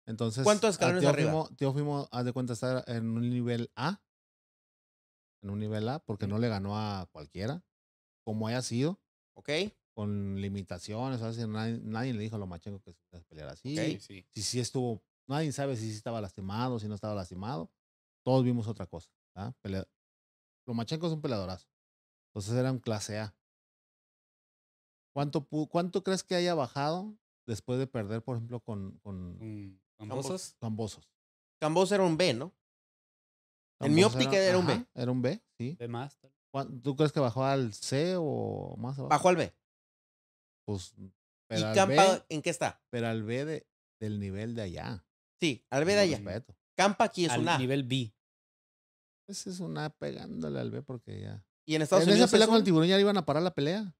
Entonces, ¿cuántos ah, escalones arriba? Teófimo, haz de cuenta, estar en un nivel A. En un nivel A, porque no le ganó a cualquiera, como haya sido. Ok. Con limitaciones, o nadie, le dijo a los que se peleara así. sí. Si sí estuvo, nadie sabe si sí estaba lastimado, si no estaba lastimado. Todos vimos otra cosa. ¿ah? Pelea, los es son peleadorazo. Entonces era un clase A. ¿Cuánto, ¿Cuánto crees que haya bajado después de perder, por ejemplo, con, mm. ¿Cambosos? Cambosos. Cambosos era un B, ¿no? en mi óptica era, un B. Era un B, sí. B más. ¿Tú crees que bajó al C o más abajo? Bajó al B. Pues. ¿Y Campa en qué está? Pero al B de, del nivel de allá. Sí, al B de allá. Campa aquí es un A. nivel B. Ese pues es un A pegándole al B porque ya. Y en Estados Unidos. En esa pelea con el tiburón ya iban a parar la pelea.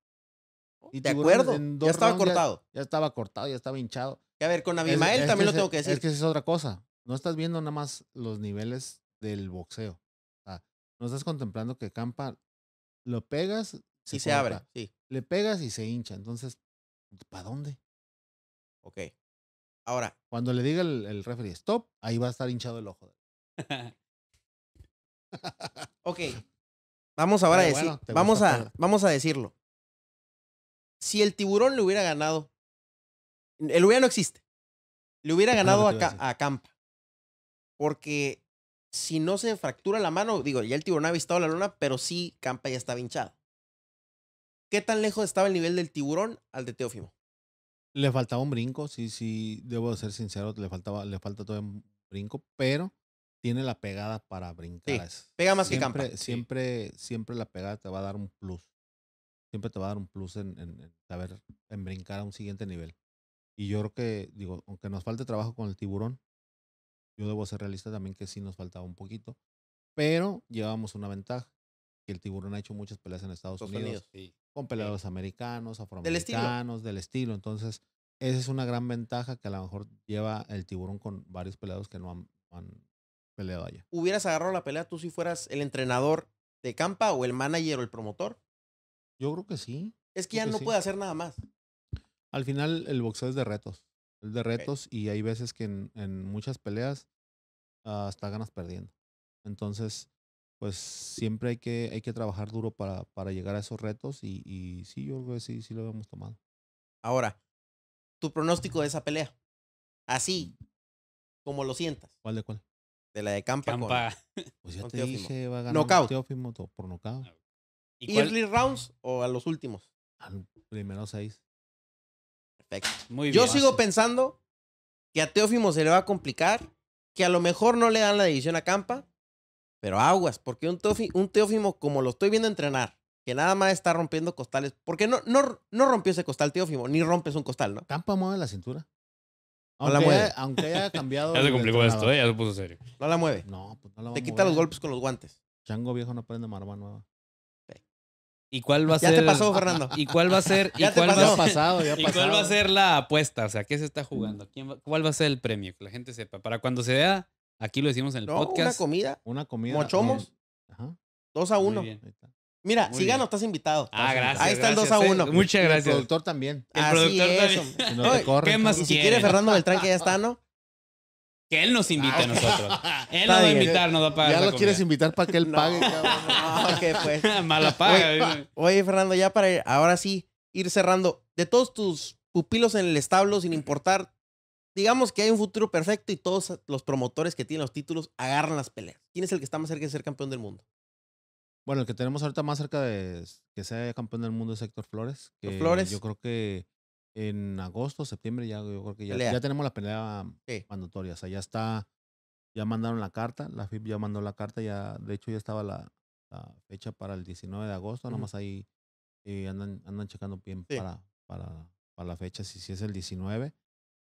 Oh. Y te acuerdo, ya estaba cortado. Ya, estaba cortado, ya estaba hinchado. Y a ver, con Abimael también lo tengo que decir. Es que es otra cosa. No estás viendo nada más los niveles del boxeo. O sea, no estás contemplando que Campa lo pegas. y se abre, sí. Le pegas y se hincha. Entonces, ¿para dónde? Ok. Ahora. Cuando le diga el, el referee stop, ahí va a estar hinchado el ojo. ok. Vamos ahora a decir. vamos, a, vamos a decirlo si el tiburón le hubiera ganado, el hubiera no existe, le hubiera ah, ganado a, Campa. Porque si no se fractura la mano, digo, ya el tiburón ha avistado la luna, pero sí Campa ya estaba hinchado. ¿Qué tan lejos estaba el nivel del tiburón al de Teófimo? Le faltaba un brinco, sí, sí, debo ser sincero, le, faltaba, le falta todavía un brinco, pero tiene la pegada para brincar. pega más que Campa. Siempre, siempre la pegada te va a dar un plus siempre te va a dar un plus en, saber, en brincar a un siguiente nivel. Y yo creo que, digo, aunque nos falte trabajo con el tiburón, yo debo ser realista también que sí nos faltaba un poquito, pero llevábamos una ventaja, que el tiburón ha hecho muchas peleas en Estados, Unidos, con peleadores americanos, afroamericanos, del estilo. Entonces, esa es una gran ventaja que a lo mejor lleva el tiburón con varios peleados que no han peleado allá. ¿Hubieras agarrado la pelea tú si fueras el entrenador de Campa o el manager o el promotor? Yo creo que sí. Es que ya no puede hacer nada más. Al final, el boxeo es de retos. Es de retos y hay veces que en, muchas peleas está ah, ganas perdiendo. Entonces, pues siempre hay que, hay que trabajar duro para, para llegar a esos retos y, sí, yo creo que sí, sí lo hemos tomado. Ahora, tu pronóstico de esa pelea. Así, como lo sientas. ¿Cuál de cuál? De la de Campa. pues ya te dije, va a ganar por ¿Y ¿Early rounds o a los últimos? Al primeros seis. Perfecto. Muy bien Yo sigo pensando que a Teófimo se le va a complicar, que a lo mejor no le dan la división a Campa, pero aguas, porque un, Teófimo, como lo estoy viendo entrenar, que nada más está rompiendo costales, porque no, no, no rompió ese costal Teófimo, ni rompes un costal, ¿no? Campa mueve la cintura. No aunque haya cambiado. ya se complicó esto, ¿eh? ya se puso serio. No la mueve. No, pues no la mueve. Te quita los golpes con los guantes. Chango viejo no prende maroma nueva. ¿Y cuál va a ser? Ya te pasó, ah, Fernando. ¿Y cuál va a ser? ya pasado, ¿Y cuál va a ser la apuesta? O sea, ¿qué se está jugando? ¿Quién ¿Cuál va a ser el premio? Que la gente sepa. Para cuando se vea, aquí lo decimos en el podcast. Una comida. Una comida. Mochomos. Ajá. Dos a uno. Mira, si gano, estás invitado. Ah, gracias. Ahí está el 2 a 1. Eh. Muchas gracias. el productor también. Así es, No, ¿Qué más si quiere Fernando Beltrán, que ya está, ¿no? Que él nos invite a ah, nosotros. Él nos va a invitar, va a pagar. Ya lo quieres invitar para que él pague, No, que pues. Mala paga. Oye, oye, Fernando, ya para ahora sí ir cerrando, de todos tus pupilos en el establo, sin importar, digamos que hay un futuro perfecto y todos los promotores que tienen los títulos agarran las peleas. ¿Quién es el que está más cerca de ser campeón del mundo? Bueno, el que tenemos ahorita más cerca de que sea campeón del mundo es Héctor Flores. Que Flores. Yo creo que en agosto, septiembre, ya yo creo que ya, ya tenemos la pelea mandatoria. O sea, ya está, ya mandaron la carta, la FIP ya mandó la carta, ya, de hecho ya estaba la, fecha para el 19 de agosto, nada más nomás ahí eh, andan, andan checando bien para, para, para la fecha, si, si es el 19.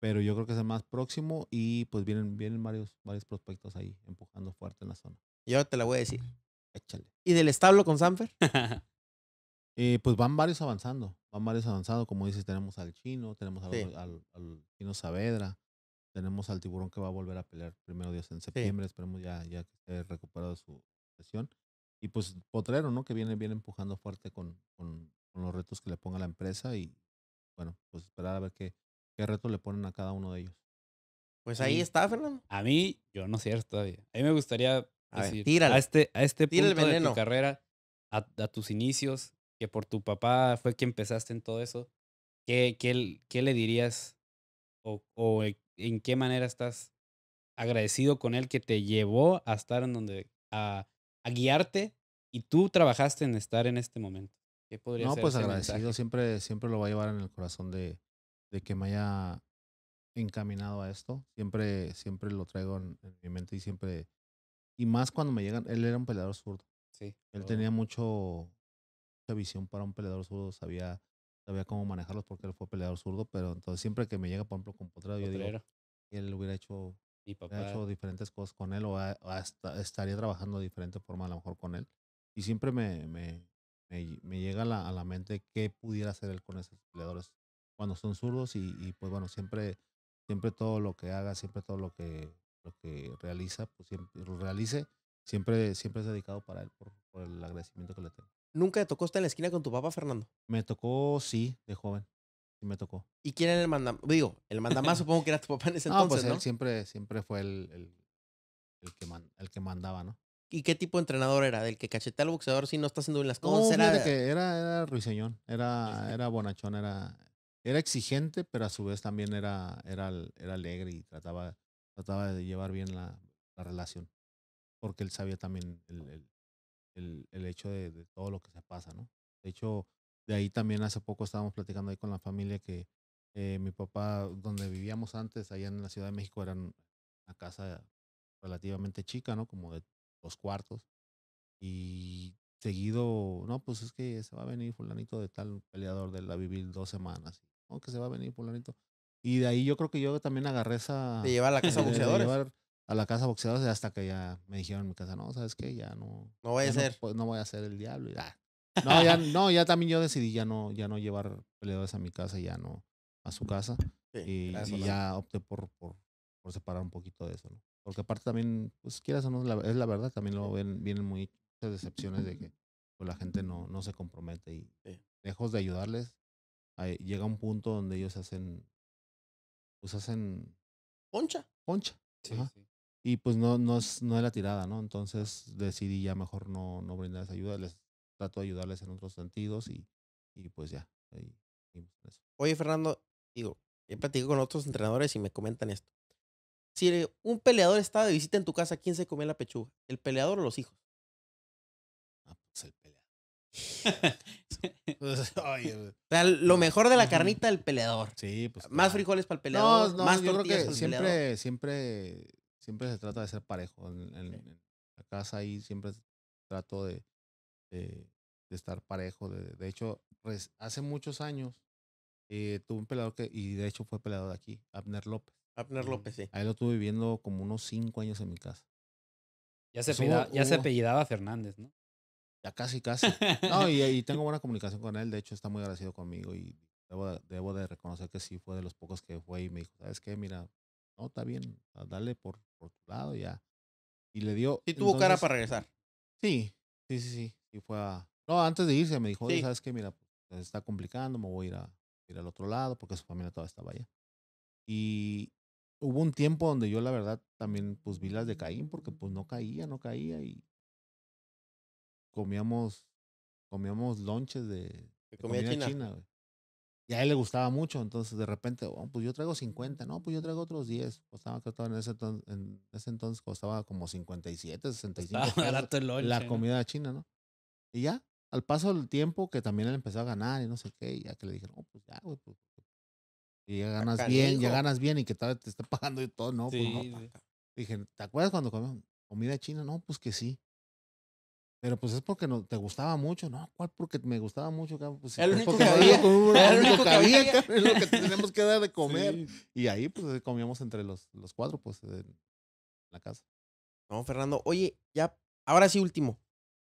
Pero yo creo que es el más próximo y pues vienen, vienen varios, varios prospectos ahí empujando fuerte en la zona. Yo te la voy a decir. Échale. ¿Y del establo con Sanfer? Eh, pues van varios avanzando, van varios avanzando, como dices, tenemos al chino, tenemos al, al, chino Saavedra, tenemos al tiburón que va a volver a pelear primero Dios en septiembre, esperemos ya, ya que esté recuperado su sesión. Y pues Potrero, ¿no? Que viene, viene empujando fuerte con, con, con los retos que le ponga la empresa y bueno, pues esperar a ver qué, qué reto le ponen a cada uno de ellos. Pues ahí está, Fernando. A mí, yo no sé, todavía. A mí me gustaría a decir, a este, a este punto de tu carrera, a, a, tus inicios, que por tu papá fue que empezaste en todo eso, ¿qué, qué, qué le dirías o, o, e, en qué manera estás agradecido con él que te llevó a estar en donde, a, a guiarte y tú trabajaste en estar en este momento? ¿Qué podría no, pues agradecido, siempre, siempre lo va a llevar en el corazón de, de que me haya encaminado a esto. Siempre, siempre lo traigo en, mi mente y siempre. Y más cuando me llegan, él era un peleador zurdo. Sí. Él tenía mucho, visión para un peleador zurdo, sabía, sabía cómo manejarlos porque él fue peleador zurdo, pero entonces siempre que me llega, por ejemplo, con Potrero, yo digo, él hubiera hecho, diferentes cosas con él o hasta estaría trabajando de diferente forma a lo mejor con él. Y siempre me, me, me, llega a la, mente qué pudiera hacer él con esos peleadores cuando son zurdos y, pues bueno, siempre, siempre todo lo que haga, siempre todo lo que, lo que realiza, pues siempre lo realice siempre, siempre es dedicado para él por, el agradecimiento que le tengo. ¿Nunca te tocó estar en la esquina con tu papá, Fernando? Me tocó, sí, de joven. Sí, me tocó. ¿Y quién era el mandamás? Digo, el mandamás supongo que era tu papá en ese no, pues entonces, pues Él siempre, siempre fue el, el, que el, que mandaba, ¿no? ¿Y qué tipo de entrenador era? ¿Del que cachetea al boxeador si no está haciendo bien las cosas? No, era... que era, ruiseñón, era, era bonachón, era, era exigente, pero a su vez también era, era, era alegre y trataba, trataba de llevar bien la, la relación. Porque él sabía también el, el, hecho de, todo lo que se pasa, ¿no? De hecho, de ahí también hace poco estábamos platicando ahí con la familia que eh, mi papá, donde vivíamos antes, allá en la Ciudad de México, era una casa relativamente chica, ¿no? Como de dos cuartos. Y seguido, no, pues es que se va a venir fulanito de tal peleador de la vivir dos semanas. ¿no? Que se va a venir fulanito. Y de ahí yo creo que yo también agarré esa... De llevar la casa a la casa boxeadores hasta que ya me dijeron en mi casa, no, ¿sabes qué? Ya no. No voy a ser. pues, no, voy a ser el diablo. Ya. No, ya, no, ya también yo decidí ya no, ya no llevar peleadores a mi casa, ya no a su casa. y, ya opté por, por, separar un poquito de eso, ¿no? Porque aparte también, pues quieras o no, es la verdad, también lo ven, vienen muchas decepciones de que pues, la gente no, no se compromete y lejos de ayudarles, llega un punto donde ellos hacen, pues hacen... Poncha. Poncha. sí y pues no, no, es, no es la tirada, ¿no? Entonces decidí ya mejor no, no brindarles ayuda, les trato de ayudarles en otros sentidos y, pues ya. Oye, Fernando, digo, he platico con otros entrenadores y me comentan esto. Si un peleador estaba de visita en tu casa, ¿quién se comía la pechuga? ¿El peleador o los hijos? Ah, pues el peleador. o sea, lo mejor de la carnita, el peleador. Sí, pues. Más frijoles para el peleador. No, más yo creo que siempre, siempre siempre se trata de ser parejo. En, la casa y siempre trato de, estar parejo. De, hecho, hace muchos años eh, tuve un peleador que, y de hecho fue peleador de aquí, Abner López. Abner eh, López, sí. Ahí lo tuve viviendo como unos cinco años en mi casa. Ya se, pues apellidaba, ya Fernández, ¿no? Ya casi, casi. No, y, tengo buena comunicación con él. De hecho, está muy agradecido conmigo y debo, debo de reconocer que sí fue de los pocos que fue y me dijo, ¿sabes qué? Mira, no, está bien, dale por, por tu lado ya. Y le dio... Y tuvo cara para regresar. Sí, sí, sí, sí. Y fue a... No, antes de irse me dijo, oye, ¿sabes qué? Mira, se está complicando, me voy a ir, a ir al otro lado porque su familia todavía estaba allá. Y hubo un tiempo donde yo la verdad también pues vi las de Caín porque pues no caía, no caía y comíamos comíamos lonches de, de china y a él le gustaba mucho, entonces de repente, oh, pues yo traigo 50, no, pues yo traigo otros 10. Costaba, que en ese, entonces, en ese entonces costaba como 57, 65. Pues, barato el la ¿eh? comida china, ¿no? Y ya, al paso del tiempo que también él empezó a ganar y no sé qué, ya que le dije, oh, pues ya, güey, pues. pues y ya ganas bien, ya ganas bien y que tal, te está pagando y todo, no, pues, Dije, ¿te acuerdas cuando comíamos comida china? No, pues que sí. Pero pues es porque no, te gustaba mucho, ¿no? ¿Cuál? Porque me gustaba mucho, pues, el único que había. el Es lo que tenemos que dar de comer. Y ahí pues comíamos entre los, los cuatro, pues, en la casa. No, Fernando. Oye, ya, ahora sí último.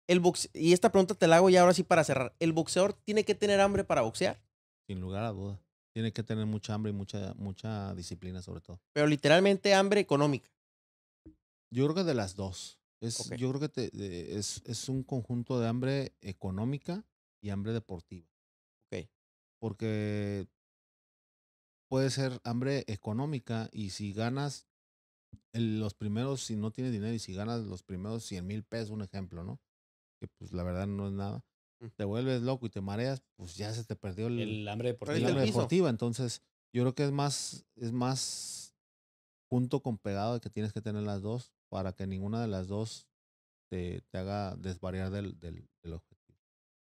El y esta pregunta te la hago ya ahora sí para cerrar. ¿El boxeador tiene que tener hambre para boxear? Sin lugar a duda. Tiene que tener mucha hambre y mucha, mucha disciplina sobre todo. Pero literalmente hambre económica. Yo creo que de las dos. Es, Yo creo que te, es, es, un conjunto de hambre económica y hambre deportiva. Porque puede ser hambre económica y si ganas los primeros, si no tienes dinero y si ganas los primeros 100 mil pesos, un ejemplo, ¿no? Que pues la verdad no es nada. Mm. Te vuelves loco y te mareas, pues ya se te perdió el, hambre deportiva. Entonces, yo creo que es más, es más junto con pegado que tienes que tener las dos para que ninguna de las dos te, te haga desvariar del, del, objetivo.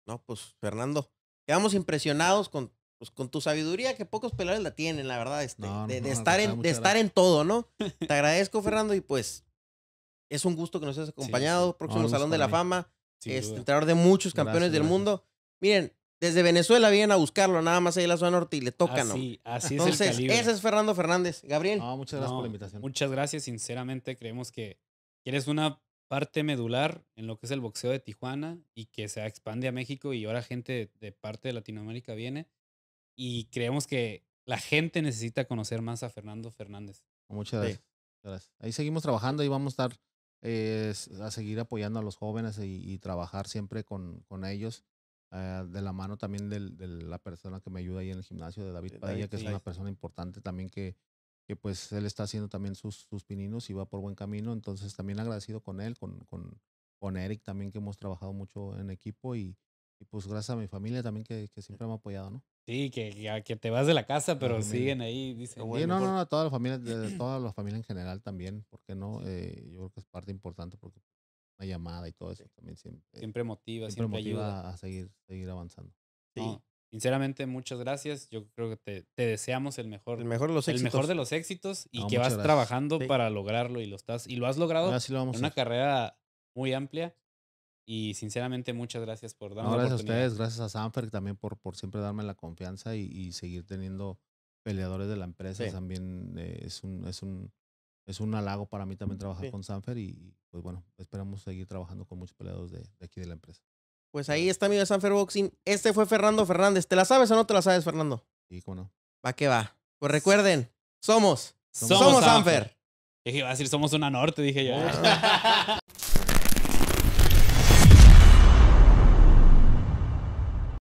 No, pues Fernando, quedamos impresionados con, pues, con tu sabiduría, que pocos peleadores la tienen, la verdad, este, de, estar, en, de estar en todo, ¿no? te agradezco, Fernando, y pues es un gusto que nos hayas acompañado. Próximo Salón de la Fama, es este, entrenador de muchos campeones del mundo. Miren, desde Venezuela vienen a buscarlo, nada más ahí en la zona norte y le tocan. Así, así es el calibre. ese es Fernando Fernández. Gabriel. muchas gracias por la invitación. Muchas gracias, sinceramente creemos que eres una parte medular en lo que es el boxeo de Tijuana y que se expande a México y ahora gente de parte de Latinoamérica viene y creemos que la gente necesita conocer más a Fernando Fernández. Muchas gracias. Ahí seguimos trabajando y vamos a estar eh, a seguir apoyando a los jóvenes y, trabajar siempre con, con ellos eh, de la mano también del, de la persona que me ayuda ahí en el gimnasio, de David Padilla, que es una persona importante también que, que pues él está haciendo también sus, sus pininos y va por buen camino. Entonces también agradecido con él, con, con, con Eric también que hemos trabajado mucho en equipo y, y pues gracias a mi familia también que, siempre me ha apoyado, ¿no? Sí, que, que te vas de la casa, pero siguen ahí, dicen. Bueno, no, no, no, toda la familia, de, toda la familia en general también, porque no, eh, yo creo que es parte importante porque llamada y todo eso también siempre, eh, siempre motiva, siempre, ayuda. a seguir, seguir avanzando. Sí. sinceramente, muchas gracias. Yo creo que te, deseamos el mejor, el mejor de los éxitos, y que vas trabajando para lograrlo y lo estás y lo has logrado lo una carrera muy amplia. Y sinceramente, muchas gracias por darme no, gracias a ustedes, gracias a Sanfer también por, por siempre darme la confianza y, seguir teniendo peleadores de la empresa. También eh, es, un, es un es un halago para mí también trabajar con Sanfer y pues bueno, esperamos seguir trabajando con muchos peleados de, aquí de la empresa. Pues ahí está, mi de Sanfer Boxing. Este fue Fernando Fernández. ¿Te la sabes o no te la sabes, Fernando? Sí, cómo no. Va que va. Pues recuerden, somos. Somos, Sanfer. Dije, iba a decir, somos una norte, dije yo.